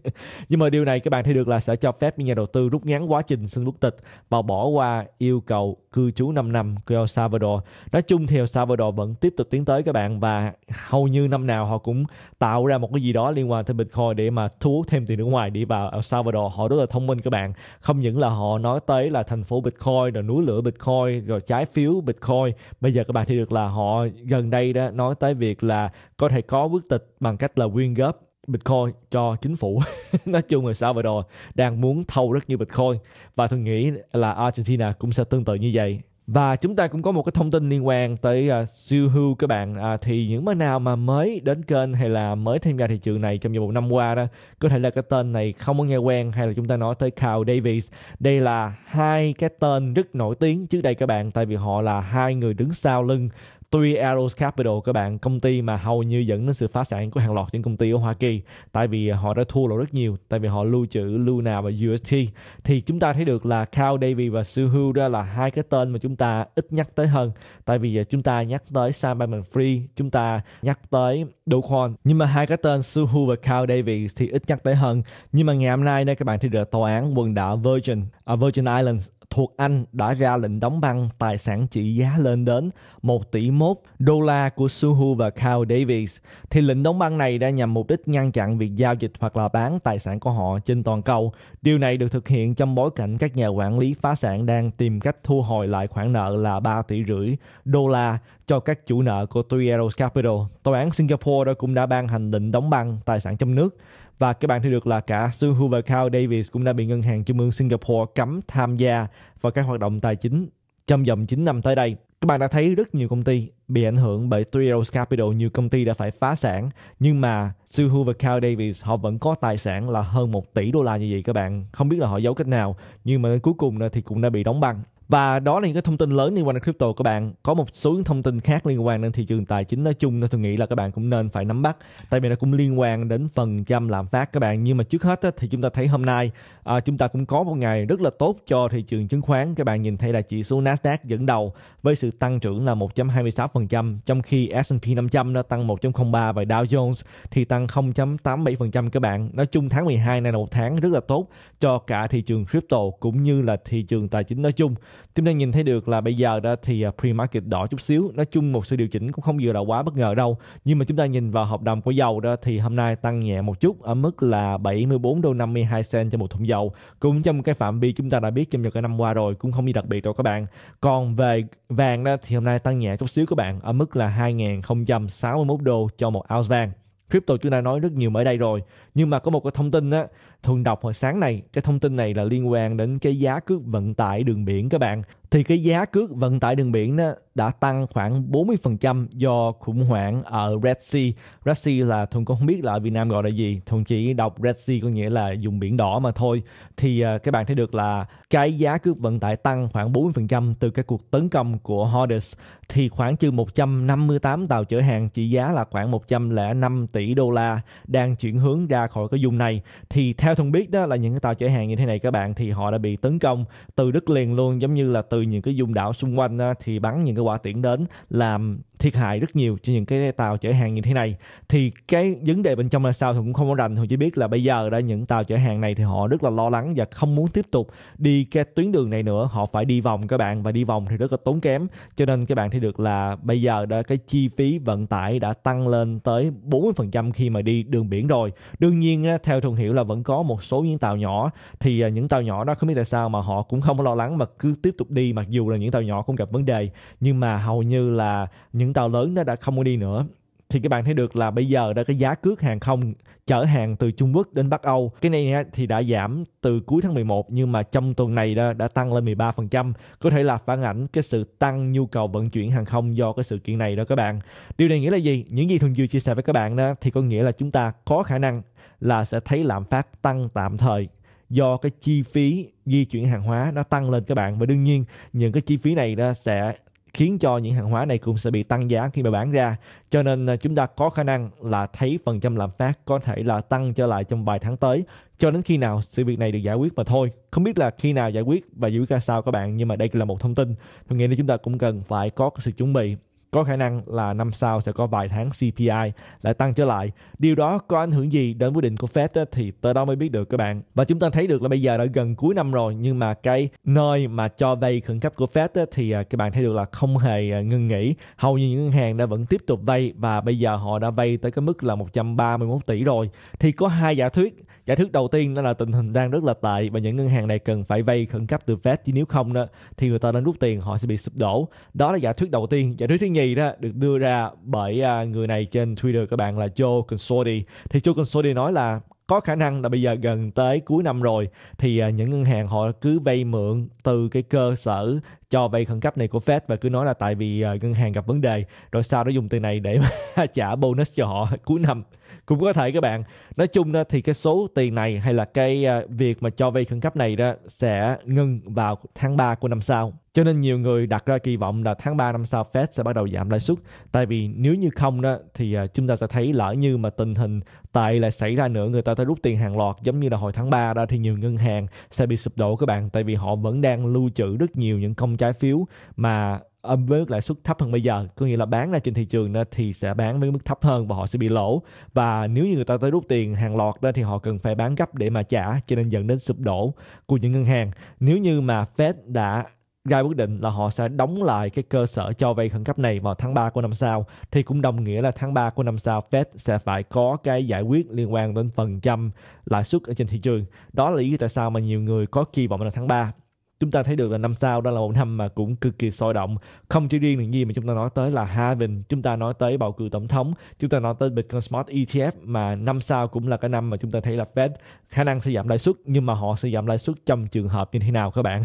*laughs* Nhưng mà điều này các bạn thấy được là sẽ cho phép những nhà đầu tư rút ngắn quá trình xin quốc tịch và bỏ qua yêu cầu cư trú 5 năm của El Salvador. Nói chung thì El Salvador vẫn tiếp tục tiến tới các bạn và hầu như năm nào họ cũng tạo ra một cái gì đó liên quan tới Bitcoin để mà thu hút thêm tiền nước ngoài đi vào El Salvador. Họ rất là thông minh các bạn. Không những là họ nói tới là thành phố Bitcoin, rồi núi lửa Bitcoin, rồi trái phiếu Bitcoin. Bây giờ các bạn thấy được là họ gần đây đó nói tới việc là có thể có quốc tịch bằng cách là quyên góp Bitcoin cho chính phủ *laughs* nói chung là rồi đang muốn thâu rất nhiều Bitcoin và tôi nghĩ là Argentina cũng sẽ tương tự như vậy và chúng ta cũng có một cái thông tin liên quan tới uh, siêu hưu các bạn à, thì những bạn nào mà mới đến kênh hay là mới tham gia thị trường này trong vòng một năm qua đó có thể là cái tên này không có nghe quen hay là chúng ta nói tới Carl Davis đây là hai cái tên rất nổi tiếng trước đây các bạn tại vì họ là hai người đứng sau lưng tuy Arrows Capital các bạn công ty mà hầu như dẫn đến sự phá sản của hàng loạt những công ty ở Hoa Kỳ tại vì họ đã thua lỗ rất nhiều tại vì họ lưu trữ Luna và UST thì chúng ta thấy được là Cal Davy và Suhu đó là hai cái tên mà chúng ta ít nhắc tới hơn tại vì chúng ta nhắc tới Sam Bankman Free chúng ta nhắc tới Doquan nhưng mà hai cái tên Suhu và Cal Davy thì ít nhắc tới hơn nhưng mà ngày hôm nay đây các bạn thì được tòa án quần đảo Virgin ở à, Virgin Islands thuộc Anh đã ra lệnh đóng băng tài sản trị giá lên đến 1 tỷ mốt đô la của Suhu và Carl Davis, thì lệnh đóng băng này đã nhằm mục đích ngăn chặn việc giao dịch hoặc là bán tài sản của họ trên toàn cầu. Điều này được thực hiện trong bối cảnh các nhà quản lý phá sản đang tìm cách thu hồi lại khoản nợ là 3 tỷ rưỡi đô la cho các chủ nợ của Three Capital. Tòa án Singapore đã cũng đã ban hành lệnh đóng băng tài sản trong nước và các bạn thấy được là cả Suhu và Cow Davis cũng đã bị ngân hàng trung ương Singapore cấm tham gia vào các hoạt động tài chính trong vòng 9 năm tới đây. Các bạn đã thấy rất nhiều công ty bị ảnh hưởng bởi Three Arrows Capital, nhiều công ty đã phải phá sản, nhưng mà Suhu và Carl Davis họ vẫn có tài sản là hơn 1 tỷ đô la như vậy các bạn. Không biết là họ giấu cách nào, nhưng mà đến cuối cùng thì cũng đã bị đóng băng và đó là những cái thông tin lớn liên quan đến crypto các bạn có một số những thông tin khác liên quan đến thị trường tài chính nói chung nên tôi nghĩ là các bạn cũng nên phải nắm bắt tại vì nó cũng liên quan đến phần trăm lạm phát các bạn nhưng mà trước hết thì chúng ta thấy hôm nay à, chúng ta cũng có một ngày rất là tốt cho thị trường chứng khoán các bạn nhìn thấy là chỉ số Nasdaq dẫn đầu với sự tăng trưởng là 1.26% trong khi S&P 500 nó tăng 1.03 và Dow Jones thì tăng 0.87% các bạn nói chung tháng 12 này là một tháng rất là tốt cho cả thị trường crypto cũng như là thị trường tài chính nói chung chúng ta nhìn thấy được là bây giờ đó thì à, pre-market đỏ chút xíu nói chung một sự điều chỉnh cũng không vừa là quá bất ngờ đâu nhưng mà chúng ta nhìn vào hợp đồng của dầu đó thì hôm nay tăng nhẹ một chút ở mức là 74 đô 52 cent cho một thùng dầu cũng trong cái phạm vi chúng ta đã biết trong những cái năm qua rồi cũng không gì đặc biệt đâu các bạn còn về vàng đó thì hôm nay tăng nhẹ chút xíu các bạn ở mức là 2.061 đô cho một ounce vàng crypto chúng ta nói rất nhiều mới đây rồi nhưng mà có một cái thông tin á thường đọc hồi sáng này cái thông tin này là liên quan đến cái giá cước vận tải đường biển các bạn thì cái giá cước vận tải đường biển đó đã tăng khoảng 40% do khủng hoảng ở Red Sea. Red Sea là Thuần cũng không biết là ở Việt Nam gọi là gì, Thuần chỉ đọc Red Sea có nghĩa là dùng biển đỏ mà thôi. Thì uh, các bạn thấy được là cái giá cước vận tải tăng khoảng 40% từ cái cuộc tấn công của Hordes thì khoảng chừng 158 tàu chở hàng trị giá là khoảng 105 tỷ đô la đang chuyển hướng ra khỏi cái vùng này. Thì theo theo thuần biết đó là những cái tàu chở hàng như thế này các bạn thì họ đã bị tấn công từ đất liền luôn giống như là từ những cái vùng đảo xung quanh đó, thì bắn những cái quả tiễn đến làm thiệt hại rất nhiều cho những cái tàu chở hàng như thế này thì cái vấn đề bên trong là sao thì cũng không có rành thôi chỉ biết là bây giờ đã những tàu chở hàng này thì họ rất là lo lắng và không muốn tiếp tục đi cái tuyến đường này nữa họ phải đi vòng các bạn và đi vòng thì rất là tốn kém cho nên các bạn thấy được là bây giờ đã cái chi phí vận tải đã tăng lên tới 40% khi mà đi đường biển rồi đương nhiên theo thường hiểu là vẫn có một số những tàu nhỏ thì à, những tàu nhỏ đó không biết tại sao mà họ cũng không có lo lắng mà cứ tiếp tục đi mặc dù là những tàu nhỏ cũng gặp vấn đề nhưng mà hầu như là những những tàu lớn nó đã không có đi nữa thì các bạn thấy được là bây giờ đã cái giá cước hàng không chở hàng từ Trung Quốc đến Bắc Âu cái này thì đã giảm từ cuối tháng 11 nhưng mà trong tuần này đã, đã tăng lên 13% có thể là phản ảnh cái sự tăng nhu cầu vận chuyển hàng không do cái sự kiện này đó các bạn điều này nghĩa là gì những gì thường vừa chia sẻ với các bạn đó thì có nghĩa là chúng ta có khả năng là sẽ thấy lạm phát tăng tạm thời do cái chi phí di chuyển hàng hóa nó tăng lên các bạn và đương nhiên những cái chi phí này nó sẽ khiến cho những hàng hóa này cũng sẽ bị tăng giá khi mà bán ra. Cho nên à, chúng ta có khả năng là thấy phần trăm lạm phát có thể là tăng trở lại trong vài tháng tới cho đến khi nào sự việc này được giải quyết mà thôi. Không biết là khi nào giải quyết và giải quyết ra sao các bạn nhưng mà đây là một thông tin. Tôi nghĩ là chúng ta cũng cần phải có sự chuẩn bị có khả năng là năm sau sẽ có vài tháng CPI lại tăng trở lại. Điều đó có ảnh hưởng gì đến quyết định của Fed thì tới đó mới biết được các bạn. Và chúng ta thấy được là bây giờ đã gần cuối năm rồi nhưng mà cái nơi mà cho vay khẩn cấp của Fed thì à, các bạn thấy được là không hề à, ngừng nghỉ. Hầu như những ngân hàng đã vẫn tiếp tục vay và bây giờ họ đã vay tới cái mức là 131 tỷ rồi. Thì có hai giả thuyết. Giả thuyết đầu tiên đó là tình hình đang rất là tệ và những ngân hàng này cần phải vay khẩn cấp từ Fed chứ nếu không đó, thì người ta nên rút tiền họ sẽ bị sụp đổ. Đó là giả thuyết đầu tiên. Giả thuyết thứ nhì đó được đưa ra bởi à, người này trên Twitter các bạn là Joe Consorti thì Joe Consorti nói là có khả năng là bây giờ gần tới cuối năm rồi thì à, những ngân hàng họ cứ vay mượn từ cái cơ sở cho vay khẩn cấp này của Fed và cứ nói là tại vì à, ngân hàng gặp vấn đề rồi sau đó dùng tiền này để *laughs* trả bonus cho họ cuối năm cũng có thể các bạn nói chung đó thì cái số tiền này hay là cái việc mà cho vay khẩn cấp này đó sẽ ngưng vào tháng 3 của năm sau cho nên nhiều người đặt ra kỳ vọng là tháng 3 năm sau Fed sẽ bắt đầu giảm lãi suất. Tại vì nếu như không đó thì à, chúng ta sẽ thấy lỡ như mà tình hình tại lại xảy ra nữa người ta tới rút tiền hàng loạt giống như là hồi tháng 3 đó thì nhiều ngân hàng sẽ bị sụp đổ các bạn tại vì họ vẫn đang lưu trữ rất nhiều những công trái phiếu mà âm với mức lãi suất thấp hơn bây giờ có nghĩa là bán ra trên thị trường đó thì sẽ bán với mức thấp hơn và họ sẽ bị lỗ và nếu như người ta tới rút tiền hàng loạt đó thì họ cần phải bán gấp để mà trả cho nên dẫn đến sụp đổ của những ngân hàng nếu như mà Fed đã ra quyết định là họ sẽ đóng lại cái cơ sở cho vay khẩn cấp này vào tháng 3 của năm sau thì cũng đồng nghĩa là tháng 3 của năm sau Fed sẽ phải có cái giải quyết liên quan đến phần trăm lãi suất ở trên thị trường. Đó là lý do tại sao mà nhiều người có kỳ vọng là tháng 3 chúng ta thấy được là năm sau đó là một năm mà cũng cực kỳ sôi động không chỉ riêng những gì mà chúng ta nói tới là Harvin chúng ta nói tới bầu cử tổng thống chúng ta nói tới Bitcoin Smart ETF mà năm sau cũng là cái năm mà chúng ta thấy là Fed khả năng sẽ giảm lãi suất nhưng mà họ sẽ giảm lãi suất trong trường hợp như thế nào các bạn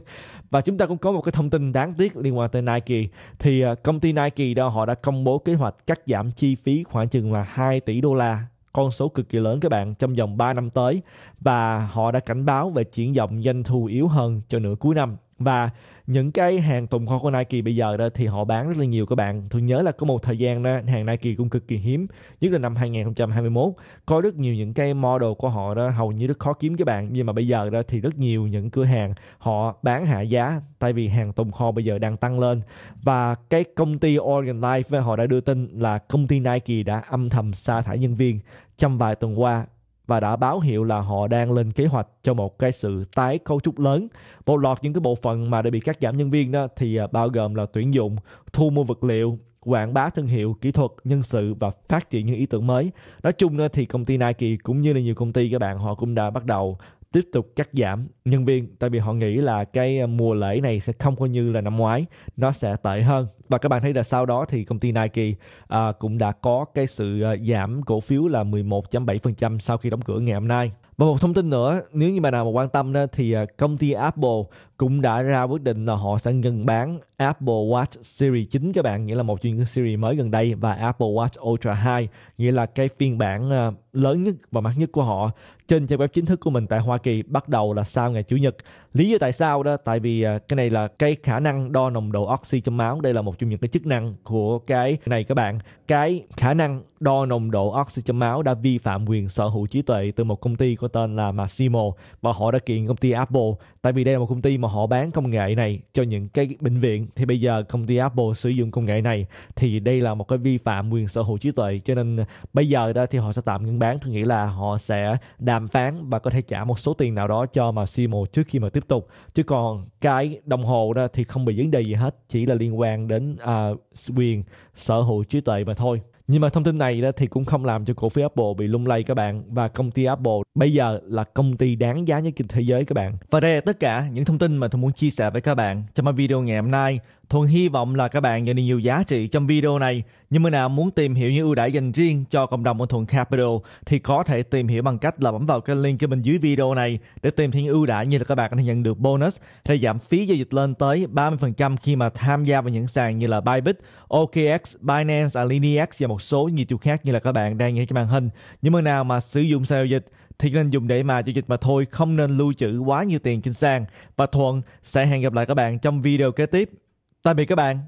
*laughs* và chúng ta cũng có một cái thông tin đáng tiếc liên quan tới Nike thì à, công ty Nike đó họ đã công bố kế hoạch cắt giảm chi phí khoảng chừng là 2 tỷ đô la con số cực kỳ lớn các bạn trong vòng 3 năm tới và họ đã cảnh báo về triển vọng doanh thu yếu hơn cho nửa cuối năm và những cái hàng tồn kho của Nike bây giờ đó thì họ bán rất là nhiều các bạn tôi nhớ là có một thời gian đó hàng Nike cũng cực kỳ hiếm nhất là năm 2021 có rất nhiều những cái model của họ đó hầu như rất khó kiếm các bạn nhưng mà bây giờ đó thì rất nhiều những cửa hàng họ bán hạ giá tại vì hàng tồn kho bây giờ đang tăng lên và cái công ty Oregon Life họ đã đưa tin là công ty Nike đã âm thầm sa thải nhân viên trong vài tuần qua và đã báo hiệu là họ đang lên kế hoạch cho một cái sự tái cấu trúc lớn. Một loạt những cái bộ phận mà đã bị cắt giảm nhân viên đó thì à, bao gồm là tuyển dụng, thu mua vật liệu, quảng bá thương hiệu, kỹ thuật, nhân sự và phát triển những ý tưởng mới. Nói chung thì công ty Nike cũng như là nhiều công ty các bạn họ cũng đã bắt đầu tiếp tục cắt giảm nhân viên tại vì họ nghĩ là cái ờ, mùa lễ này sẽ không có như là năm ngoái nó sẽ tệ hơn và các bạn thấy là sau đó thì công ty Nike à, cũng đã có cái sự ờ, giảm cổ phiếu là 11.7% sau khi đóng cửa ngày hôm nay và một thông tin nữa nếu như bạn nào mà quan tâm đó, thì công ty Apple cũng đã ra quyết định là họ sẽ ngừng bán Apple Watch Series 9 các bạn nghĩa là một chuyên series mới gần đây và Apple Watch Ultra 2 nghĩa là cái phiên bản ờ, lớn nhất và mắc nhất của họ trên trang web chính thức của mình tại Hoa Kỳ bắt đầu là sau ngày chủ nhật lý do tại sao đó tại vì ờ, cái này là cái khả năng đo nồng độ oxy trong máu đây là một trong những cái chức năng của cái này các bạn cái khả năng đo nồng độ oxy trong máu đã vi phạm quyền sở hữu trí tuệ từ một công ty có tên là Massimo và họ đã kiện công ty Apple tại vì đây là một công ty mà họ bán công nghệ này cho những cái bệnh viện thì bây giờ công ty Apple sử dụng công nghệ này thì đây là một cái vi phạm quyền sở hữu trí tuệ cho nên bây giờ đó thì họ sẽ tạm ngưng bán tôi nghĩ là họ sẽ đàm phán và có thể trả một số tiền nào đó cho mà Simo trước khi mà tiếp tục chứ còn cái đồng hồ đó thì không bị vấn đề gì hết chỉ là liên quan đến uh, quyền sở hữu trí tuệ mà thôi nhưng mà thông tin này đó thì cũng không làm cho cổ phiếu Apple bị lung lay các bạn và công ty Apple bây giờ là công ty đáng giá nhất trên thế giới các bạn. Và đây là tất cả những thông tin mà tôi muốn chia sẻ với các bạn trong video ngày hôm nay. Thuận hy vọng là các bạn nhận được nhiều giá trị trong video này. Nhưng mà nào muốn tìm hiểu những ưu đãi dành riêng cho cộng đồng của Thuận Capital thì có thể tìm hiểu bằng cách là bấm vào cái link ở bên dưới video này để tìm thấy những ưu đãi như là các bạn có thể nhận được bonus hay giảm phí giao dịch lên tới 30% khi mà tham gia vào những sàn như là Bybit, OKX, Binance, Alinex và một số nhiều tiêu khác như là các bạn đang nhìn trên màn hình. Nhưng mà nào mà sử dụng sàn giao dịch thì nên dùng để mà giao dịch mà thôi, không nên lưu trữ quá nhiều tiền trên sàn. Và Thuận sẽ hẹn gặp lại các bạn trong video kế tiếp. Tạm biệt các bạn.